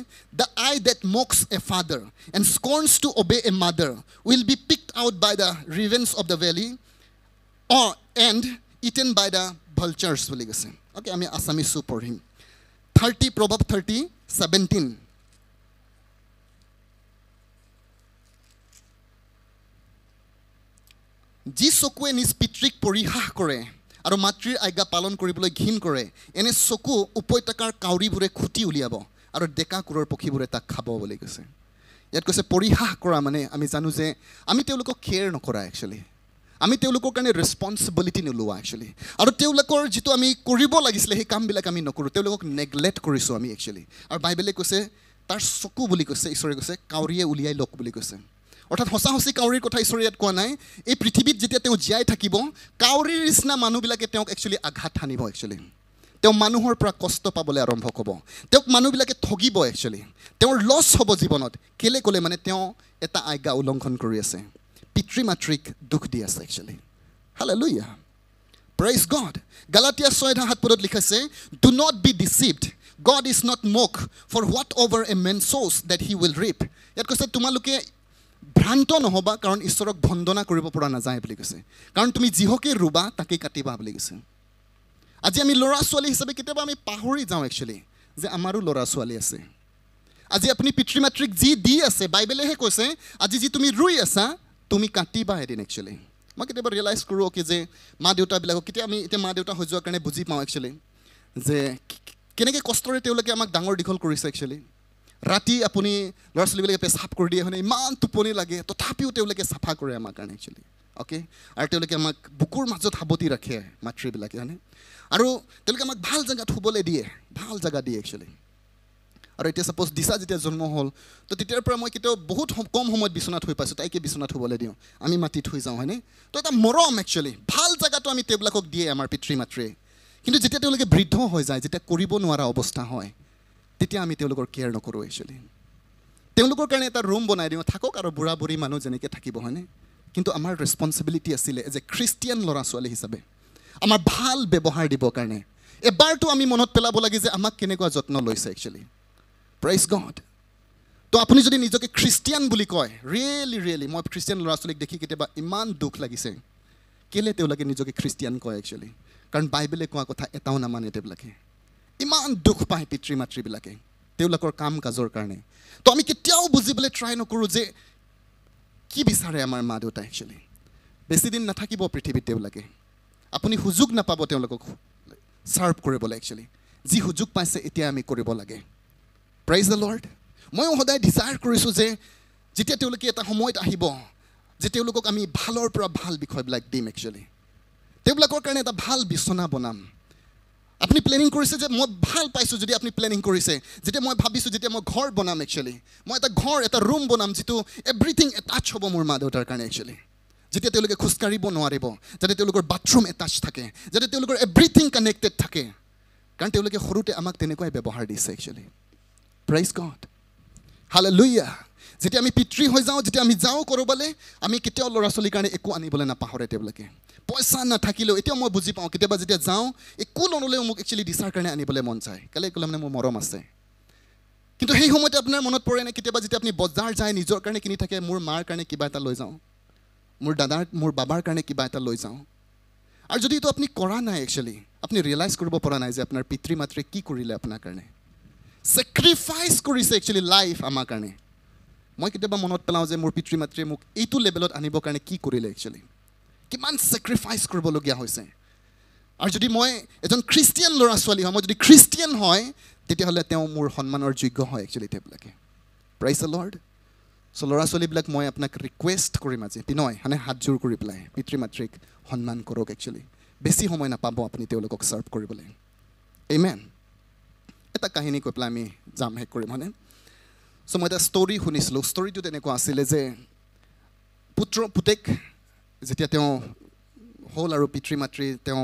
the eye that mocks a father and scorns to obey a mother will be pick out by the ravens of the valley and eaten by the vultures বুলি কৈছে অ'কে আমি আছামিছো পঢ়িম থাৰ্টি প্ৰভাৱ থাৰ্টি 17. যি চকুৱে নিজ পিতৃক পৰিহাস কৰে আৰু মাতৃৰ আজ্ঞা পালন কৰিবলৈ ঘীণ কৰে এনে চকু উপত্যকাৰ কাউৰীবোৰে খুটি উলিয়াব আৰু ডেকা কোৰৰ পক্ষীবোৰে তাক খাব বুলি কৈছে ইয়াত কৈছে পৰিহাস কৰা মানে আমি জানো যে আমি তেওঁলোকক খেৰ নকৰা একচুৱেলি আমি তেওঁলোকৰ কাৰণে ৰেচপনচিবিলিটি নোলোৱা একচুৱেলি আৰু তেওঁলোকৰ যিটো আমি কৰিব লাগিছিলে সেই কামবিলাক আমি নকৰোঁ তেওঁলোকক নেগলেক্ট কৰিছোঁ আমি একচুৱেলি আৰু বাইবেলে কৈছে তাৰ চকু বুলি কৈছে ঈশ্বৰে কৈছে কাউৰীয়ে উলিয়াই লওক বুলি কৈছে অৰ্থাৎ সঁচা সঁচি কাউৰীৰ কথা ঈশ্বৰে ইয়াত কোৱা নাই এই পৃথিৱীত যেতিয়া তেওঁ জীয়াই থাকিব কাউৰীৰ নিচিনা মানুহবিলাকে তেওঁক একচুৱেলি আঘাত সানিব একচুৱেলি তেওঁ মানুহৰ পৰা কষ্ট পাবলৈ আৰম্ভ হ'ব তেওঁক মানুহবিলাকে ঠগিব একচুৱেলি তেওঁৰ লছ হ'ব জীৱনত কেলৈ ক'লে মানে তেওঁ এটা আজ্ঞা উলংঘন কৰি আছে পিতৃমাতৃক দুখ দি আছে একচুৱেলি হেল এলু ইয়া প্ৰাইজ গড গালাটিয়া ছয় হাত পদত লিখাইছে do not be deceived God is not mocked for whatever a man sows that he will reap ইয়াত কৈছে তোমালোকে ভ্ৰান্ত নহ'বা কাৰণ ঈশ্বৰক বন্দনা কৰিব পৰা নাযায় বুলি কৈছে কাৰণ তুমি যিহকেই ৰুবা তাকেই কাটিবা বুলি কৈছে আজি আমি ল'ৰা ছোৱালী হিচাপে কেতিয়াবা আমি পাহৰি যাওঁ একচুৱেলি যে আমাৰো ল'ৰা ছোৱালী আছে আজি আপুনি পিতৃ মাতৃক যি দি আছে বাইবেলেহে কৈছে আজি যি তুমি ৰুই আছা তুমি কাটিবা এদিন একচুৱেলি মই কেতিয়াবা ৰিয়েলাইজ কৰোঁ কি যে মা দেউতাবিলাকক কেতিয়া আমি এতিয়া মা দেউতা হৈ যোৱাৰ কাৰণে বুজি পাওঁ একচুৱেলি যে কেনেকৈ কষ্টৰে তেওঁলোকে আমাক ডাঙৰ দীঘল কৰিছে একচুৱেলি ৰাতি আপুনি ল'ৰা ছোৱালীবিলাকে পেচাব কৰি দিয়ে হয়নে ইমান টোপনি লাগে তথাপিও তেওঁলোকে চাফা কৰে আমাৰ কাৰণে একচুৱেলি অ'কে আৰু তেওঁলোকে আমাক বুকুৰ মাজত সাৱতি ৰাখে মাতৃবিলাকে হয়নে আৰু তেওঁলোকে আমাক ভাল জেগাত শুবলৈ দিয়ে ভাল জেগা দিয়ে একচুৱেলি আৰু এতিয়া চাপ'জ দিছা যেতিয়া জন্ম হ'ল তো তেতিয়াৰ পৰা মই কেতিয়াও বহুত কম সময়ত বিচনাত শুই পাইছোঁ তাইকে বিচনাত শুবলৈ দিওঁ আমি মাটি থৈ যাওঁ হয়নে তো এটা মৰম একচুৱেলি ভাল জেগাটো আমি তেওঁবিলাকক দিয়ে আমাৰ পিতৃ মাতৃয়ে কিন্তু যেতিয়া তেওঁলোকে বৃদ্ধ হৈ যায় যেতিয়া কৰিব নোৱাৰা অৱস্থা হয় তেতিয়া আমি তেওঁলোকৰ কেয়াৰ নকৰোঁ একচুৱেলি তেওঁলোকৰ কাৰণে এটা ৰুম বনাই দিওঁ থাকক আৰু বুঢ়া বুঢ়ী মানুহ যেনেকৈ থাকিব হয়নে কিন্তু আমাৰ ৰেচপনচিবিলিটি আছিলে এজ এ খ্ৰীষ্টিয়ান ল'ৰা ছোৱালী হিচাপে আমাৰ ভাল ব্যৱহাৰ দিবৰ কাৰণে এবাৰতো আমি মনত পেলাব লাগে যে আমাক কেনেকুৱা যত্ন লৈছে একচুৱেলি প্ৰাইজ গড তো আপুনি যদি নিজকে খ্ৰীষ্টিয়ান বুলি কয় ৰিয়েলি ৰিয়েলি মই খ্ৰীষ্টিয়ান ল'ৰা ছোৱালীক দেখি কেতিয়াবা ইমান দুখ লাগিছে কেলে তেওঁলোকে নিজকে খ্ৰীষ্টিয়ান কয় একচুৱেলি কাৰণ বাইবেলে কোৱা কথা এটাও নামানে তেওঁবিলাকে ইমান দুখ পায় পিতৃ মাতৃবিলাকে তেওঁলোকৰ কাম কাজৰ কাৰণে তো আমি কেতিয়াও বুজিবলৈ ট্ৰাই নকৰোঁ যে কি বিচাৰে আমাৰ মা দেউতাই একচুৱেলি বেছিদিন নাথাকিব পৃথিৱীত তেওঁলোকে আপুনি সুযোগ নাপাব তেওঁলোকক ছাৰ্ভ কৰিবলৈ একচুৱেলি যি সুযোগ পাইছে এতিয়া আমি কৰিব লাগে প্ৰাইজ দ্য লৰ্ড ময়ো সদায় ডিজায়াৰ কৰিছোঁ যে যেতিয়া তেওঁলোকে এটা সময়ত আহিব যে তেওঁলোকক আমি ভালৰ পৰা ভাল বিষয়বিলাক দিম একচুৱেলি তেওঁবিলাকৰ কাৰণে এটা ভাল বিচনা বনাম আপুনি প্লেনিং কৰিছে যে মই ভাল পাইছোঁ যদি আপুনি প্লেনিং কৰিছে যেতিয়া মই ভাবিছোঁ যেতিয়া মই ঘৰ বনাম একচুৱেলি মই এটা ঘৰ এটা ৰুম বনাম যিটো এভৰিথিং এটাচ হ'ব মোৰ মা দেউতাৰ কাৰণে একচুৱেলি যেতিয়া তেওঁলোকে খোজকাঢ়িব নোৱাৰিব যাতে তেওঁলোকৰ বাথৰুম এটাচ থাকে যাতে তেওঁলোকৰ এভৰিথিং কানেক্টেড থাকে কাৰণ তেওঁলোকে সৰুতে আমাক তেনেকুৱাই ব্যৱহাৰ দিছে একচুৱেলি প্ৰাইজ গড হালে লুইয়া যেতিয়া আমি পিতৃ হৈ যাওঁ যেতিয়া আমি যাওঁ ক'ৰবালৈ আমি কেতিয়াও ল'ৰা ছোৱালীৰ কাৰণে একো আনিবলৈ নাপাহৰে তেওঁলোকে পইচা নাথাকিলেও এতিয়াও মই বুজি পাওঁ কেতিয়াবা যেতিয়া যাওঁ একো নল'লেও মোক একচুৱেলি দিচাৰ কাৰণে আনিবলৈ মন যায় কেলৈ ক'লে মানে মোৰ মৰম আছে কিন্তু সেই সময়তে আপোনাৰ মনত পৰে নে কেতিয়াবা যেতিয়া আপুনি বজাৰ যায় নিজৰ কাৰণে কিনি থাকে মোৰ মাৰ কাৰণে কিবা এটা লৈ যাওঁ মোৰ দাদাৰ মোৰ বাবাৰ কাৰণে কিবা এটা লৈ যাওঁ আৰু যদি এইটো আপুনি কৰা নাই একচুৱেলি আপুনি ৰিয়েলাইজ কৰিব পৰা নাই যে আপোনাৰ পিতৃ মাতৃয়ে কি কৰিলে আপোনাৰ কাৰণে চেক্ৰিফাইচ কৰিছে একচুৱেলি লাইফ আমাৰ কাৰণে মই কেতিয়াবা মনত পেলাওঁ যে মোৰ পিতৃ মাতৃয়ে মোক এইটো লেভেলত আনিবৰ কাৰণে কি কৰিলে একচুৱেলি কিমান চেক্ৰিফাইচ কৰিবলগীয়া হৈছে আৰু যদি মই এজন খ্ৰীষ্টিয়ান ল'ৰা ছোৱালী হয় মই যদি খ্ৰীষ্টিয়ান হয় তেতিয়াহ'লে তেওঁ মোৰ সন্মানৰ যোগ্য হয় একচুৱেলি তেওঁবিলাকে প্ৰাইজ এ চ' ল'ৰা ছোৱালীবিলাক মই আপোনাক ৰিকুৱেষ্ট কৰিম আজি বিনয় মানে হাতযোৰ কৰি পেলাই পিতৃ মাতৃক সন্মান কৰক একচুৱেলি বেছি সময় নাপাব আপুনি তেওঁলোকক ছাৰ্ভ কৰিবলৈ এই এটা কাহিনী কৈ পেলাই আমি যাম শেষ কৰিম হয়নে চ' মই এটা ষ্টৰী শুনিছিলোঁ ষ্টৰীটো তেনেকুৱা আছিলে যে পুত্ৰ পুতেক যেতিয়া তেওঁ হ'ল আৰু পিতৃ মাতৃ তেওঁ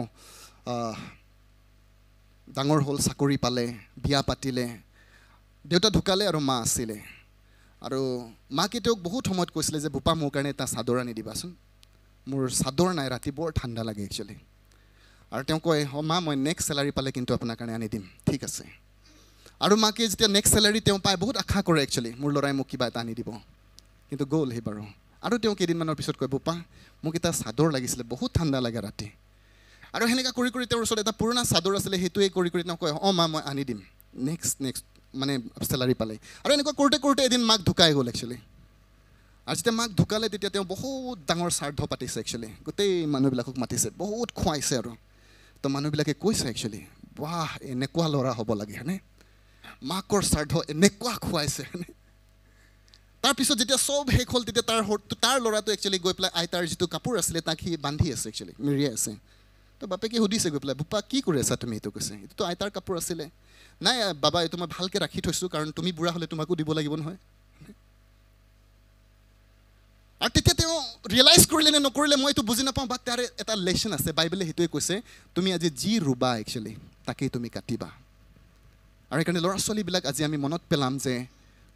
ডাঙৰ হ'ল চাকৰি পালে বিয়া পাতিলে দেউতা ঢুকালে আৰু মা আছিলে আৰু মাকে তেওঁক বহুত সময়ত কৈছিলে যে বোপা মোৰ কাৰণে এটা চাদৰ আনি দিবাচোন মোৰ চাদৰ নাই ৰাতি বৰ ঠাণ্ডা লাগে একচুৱেলি আৰু তেওঁ কয় অঁ মা মই নেক্সট চেলাৰী পালে কিন্তু আপোনাৰ কাৰণে আনি দিম ঠিক আছে আৰু মাকে যেতিয়া নেক্সট চেলাৰী তেওঁ পায় বহুত আশা কৰে একচুৱেলি মোৰ ল'ৰাই মোক কিবা এটা আনি দিব কিন্তু গ'ল সেই বাৰু আৰু তেওঁ কেইদিনমানৰ পিছত কয় বোপা মোক এটা চাদৰ লাগিছিলে বহুত ঠাণ্ডা লাগে ৰাতি আৰু সেনেকুৱা কৰি কৰি তেওঁৰ ওচৰত এটা পুৰণা চাদৰ আছিলে সেইটোৱে কৰি কৰি তেওঁ কয় অঁ মা মই আনি দিম নেক্সট নেক্সট মানে চেলাৰী পালে আৰু এনেকুৱা কৰোঁতে কৰোঁতে এদিন মাক ঢুকাই গ'ল একচুৱেলি আৰু যেতিয়া মাক ঢুকালে তেতিয়া তেওঁ বহুত ডাঙৰ শ্ৰাদ্ধ পাতিছে একচুৱেলি গোটেই মানুহবিলাকক মাতিছে বহুত খুৱাইছে আৰু তো মানুহবিলাকে কৈছে একচুৱেলি বাহ এনেকুৱা ল'ৰা হ'ব লাগে হেনে মাকৰ শ্ৰাদ্ধ এনেকুৱা খুৱাইছে তাৰপিছত যেতিয়া চব শেষ হ'ল তেতিয়া তাৰ তাৰ ল'ৰাটো একচুৱেলি গৈ পেলাই আইতাৰ যিটো কাপোৰ আছিলে তাক সি বান্ধি আছে একচুৱেলি মেৰিয়াই আছে তো বাপেকে সুধিছে গৈ পেলাই বোপা কি কৰি আছা তুমি এইটো কৈছে এইটোতো আইতাৰ কাপোৰ আছিলে নাই বাবা এইটো মই ভালকৈ ৰাখি থৈছোঁ কাৰণ তুমি বুঢ়া হ'লে তোমাকো দিব লাগিব নহয় আৰু তেতিয়া তেওঁ ৰিয়েলাইজ কৰিলে নে নকৰিলে মই এইটো বুজি নাপাওঁ বা তাৰে এটা লেশ্যন আছে বাইবেলে সেইটোৱে কৈছে তুমি আজি যি ৰুবা একচুৱেলি তাকেই তুমি কাটিবা আৰু সেইকাৰণে ল'ৰা ছোৱালীবিলাক আজি আমি মনত পেলাম যে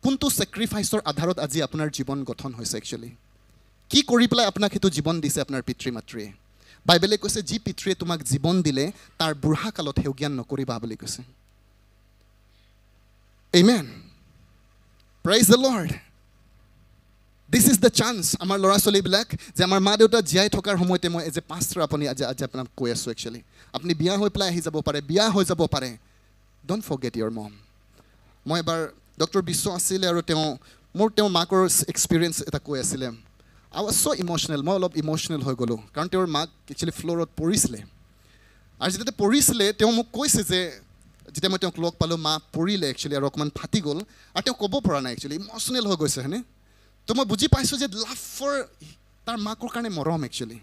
কোনটো ছেক্ৰিফাইচৰ আধাৰত আজি আপোনাৰ জীৱন গঠন হৈছে একচুৱেলি কি কৰি পেলাই আপোনাক সেইটো জীৱন দিছে আপোনাৰ পিতৃ মাতৃয়ে বাইবেলে কৈছে যি পিতৃয়ে তোমাক জীৱন দিলে তাৰ বুঢ়াকালত সেউ জ্ঞান নকৰিবা বুলি কৈছে amen praise the lord this is the chance আমাৰ ল'ৰা ছোৱালীবিলাক যে আমাৰ মা দেউতা জীয়াই থকাৰ সময়তে মই এজ এ পাষ্টৰ আপুনি আজি আজি আপোনাক কৈ আছোঁ একচুৱেলি আপুনি বিয়া হৈ পেলাই আহি যাব পাৰে বিয়া হৈ যাব পাৰে ডন ফৰগেট ইয়ৰ মম মই এবাৰ ডক্টৰ বিশ্ব আছিলে আৰু তেওঁ মোৰ তেওঁৰ মাকৰ এক্সপিৰিয়েঞ্চ এটা কৈ আছিলে আৰু চ' ইম'চনেল মই অলপ ইম'চনেল হৈ গ'লোঁ কাৰণ তেওঁৰ মাক একচুৱেলি ফ্ল'ৰত পৰিছিলে আৰু যেতিয়া তেওঁ পৰিছিলে তেওঁ মোক কৈছে যে যেতিয়া মই তেওঁক লগ পালোঁ মা পৰিলে একচুৱেলি আৰু অকণমান ফাটি গ'ল আৰু তেওঁ ক'ব পৰা নাই একচুৱেলি ইম'চনেল হৈ গৈছে হেনে তো মই বুজি পাইছোঁ যে লাভৰ তাৰ মাকৰ কাৰণে মৰম একচুৱেলি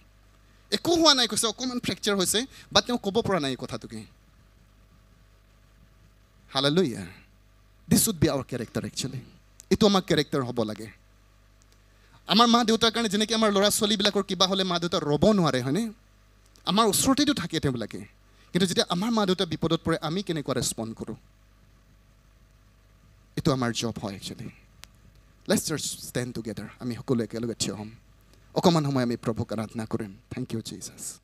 একো হোৱা নাই কৈছে অকণমান ফ্ৰেকচাৰ হৈছে বাট তেওঁ ক'ব পৰা নাই এই কথাটোকে hallelujah this would be our character actually এইটো আমাৰ কেৰেক্টাৰ হ'ব লাগে আমাৰ মা দেউতাৰ কাৰণে যেনেকৈ আমাৰ ল'ৰা ছোৱালীবিলাকৰ কিবা হ'লে মা দেউতা ৰ'ব নোৱাৰে হয়নে আমাৰ ওচৰতেতো থাকে তেওঁবিলাকে কিন্তু যেতিয়া আমাৰ মা দেউতা বিপদত পৰে আমি কেনেকুৱা ৰেচপণ্ড কৰোঁ এইটো আমাৰ জব হয় একচুৱেলি লেটছ জাৰ্ছ ষ্টেণ্ড টুগেডাৰ আমি সকলোৱে একেলগে থিয় হ'ম অকণমান সময় আমি প্ৰভুক আৰাধনা কৰিম থেংক ইউ জিজাছ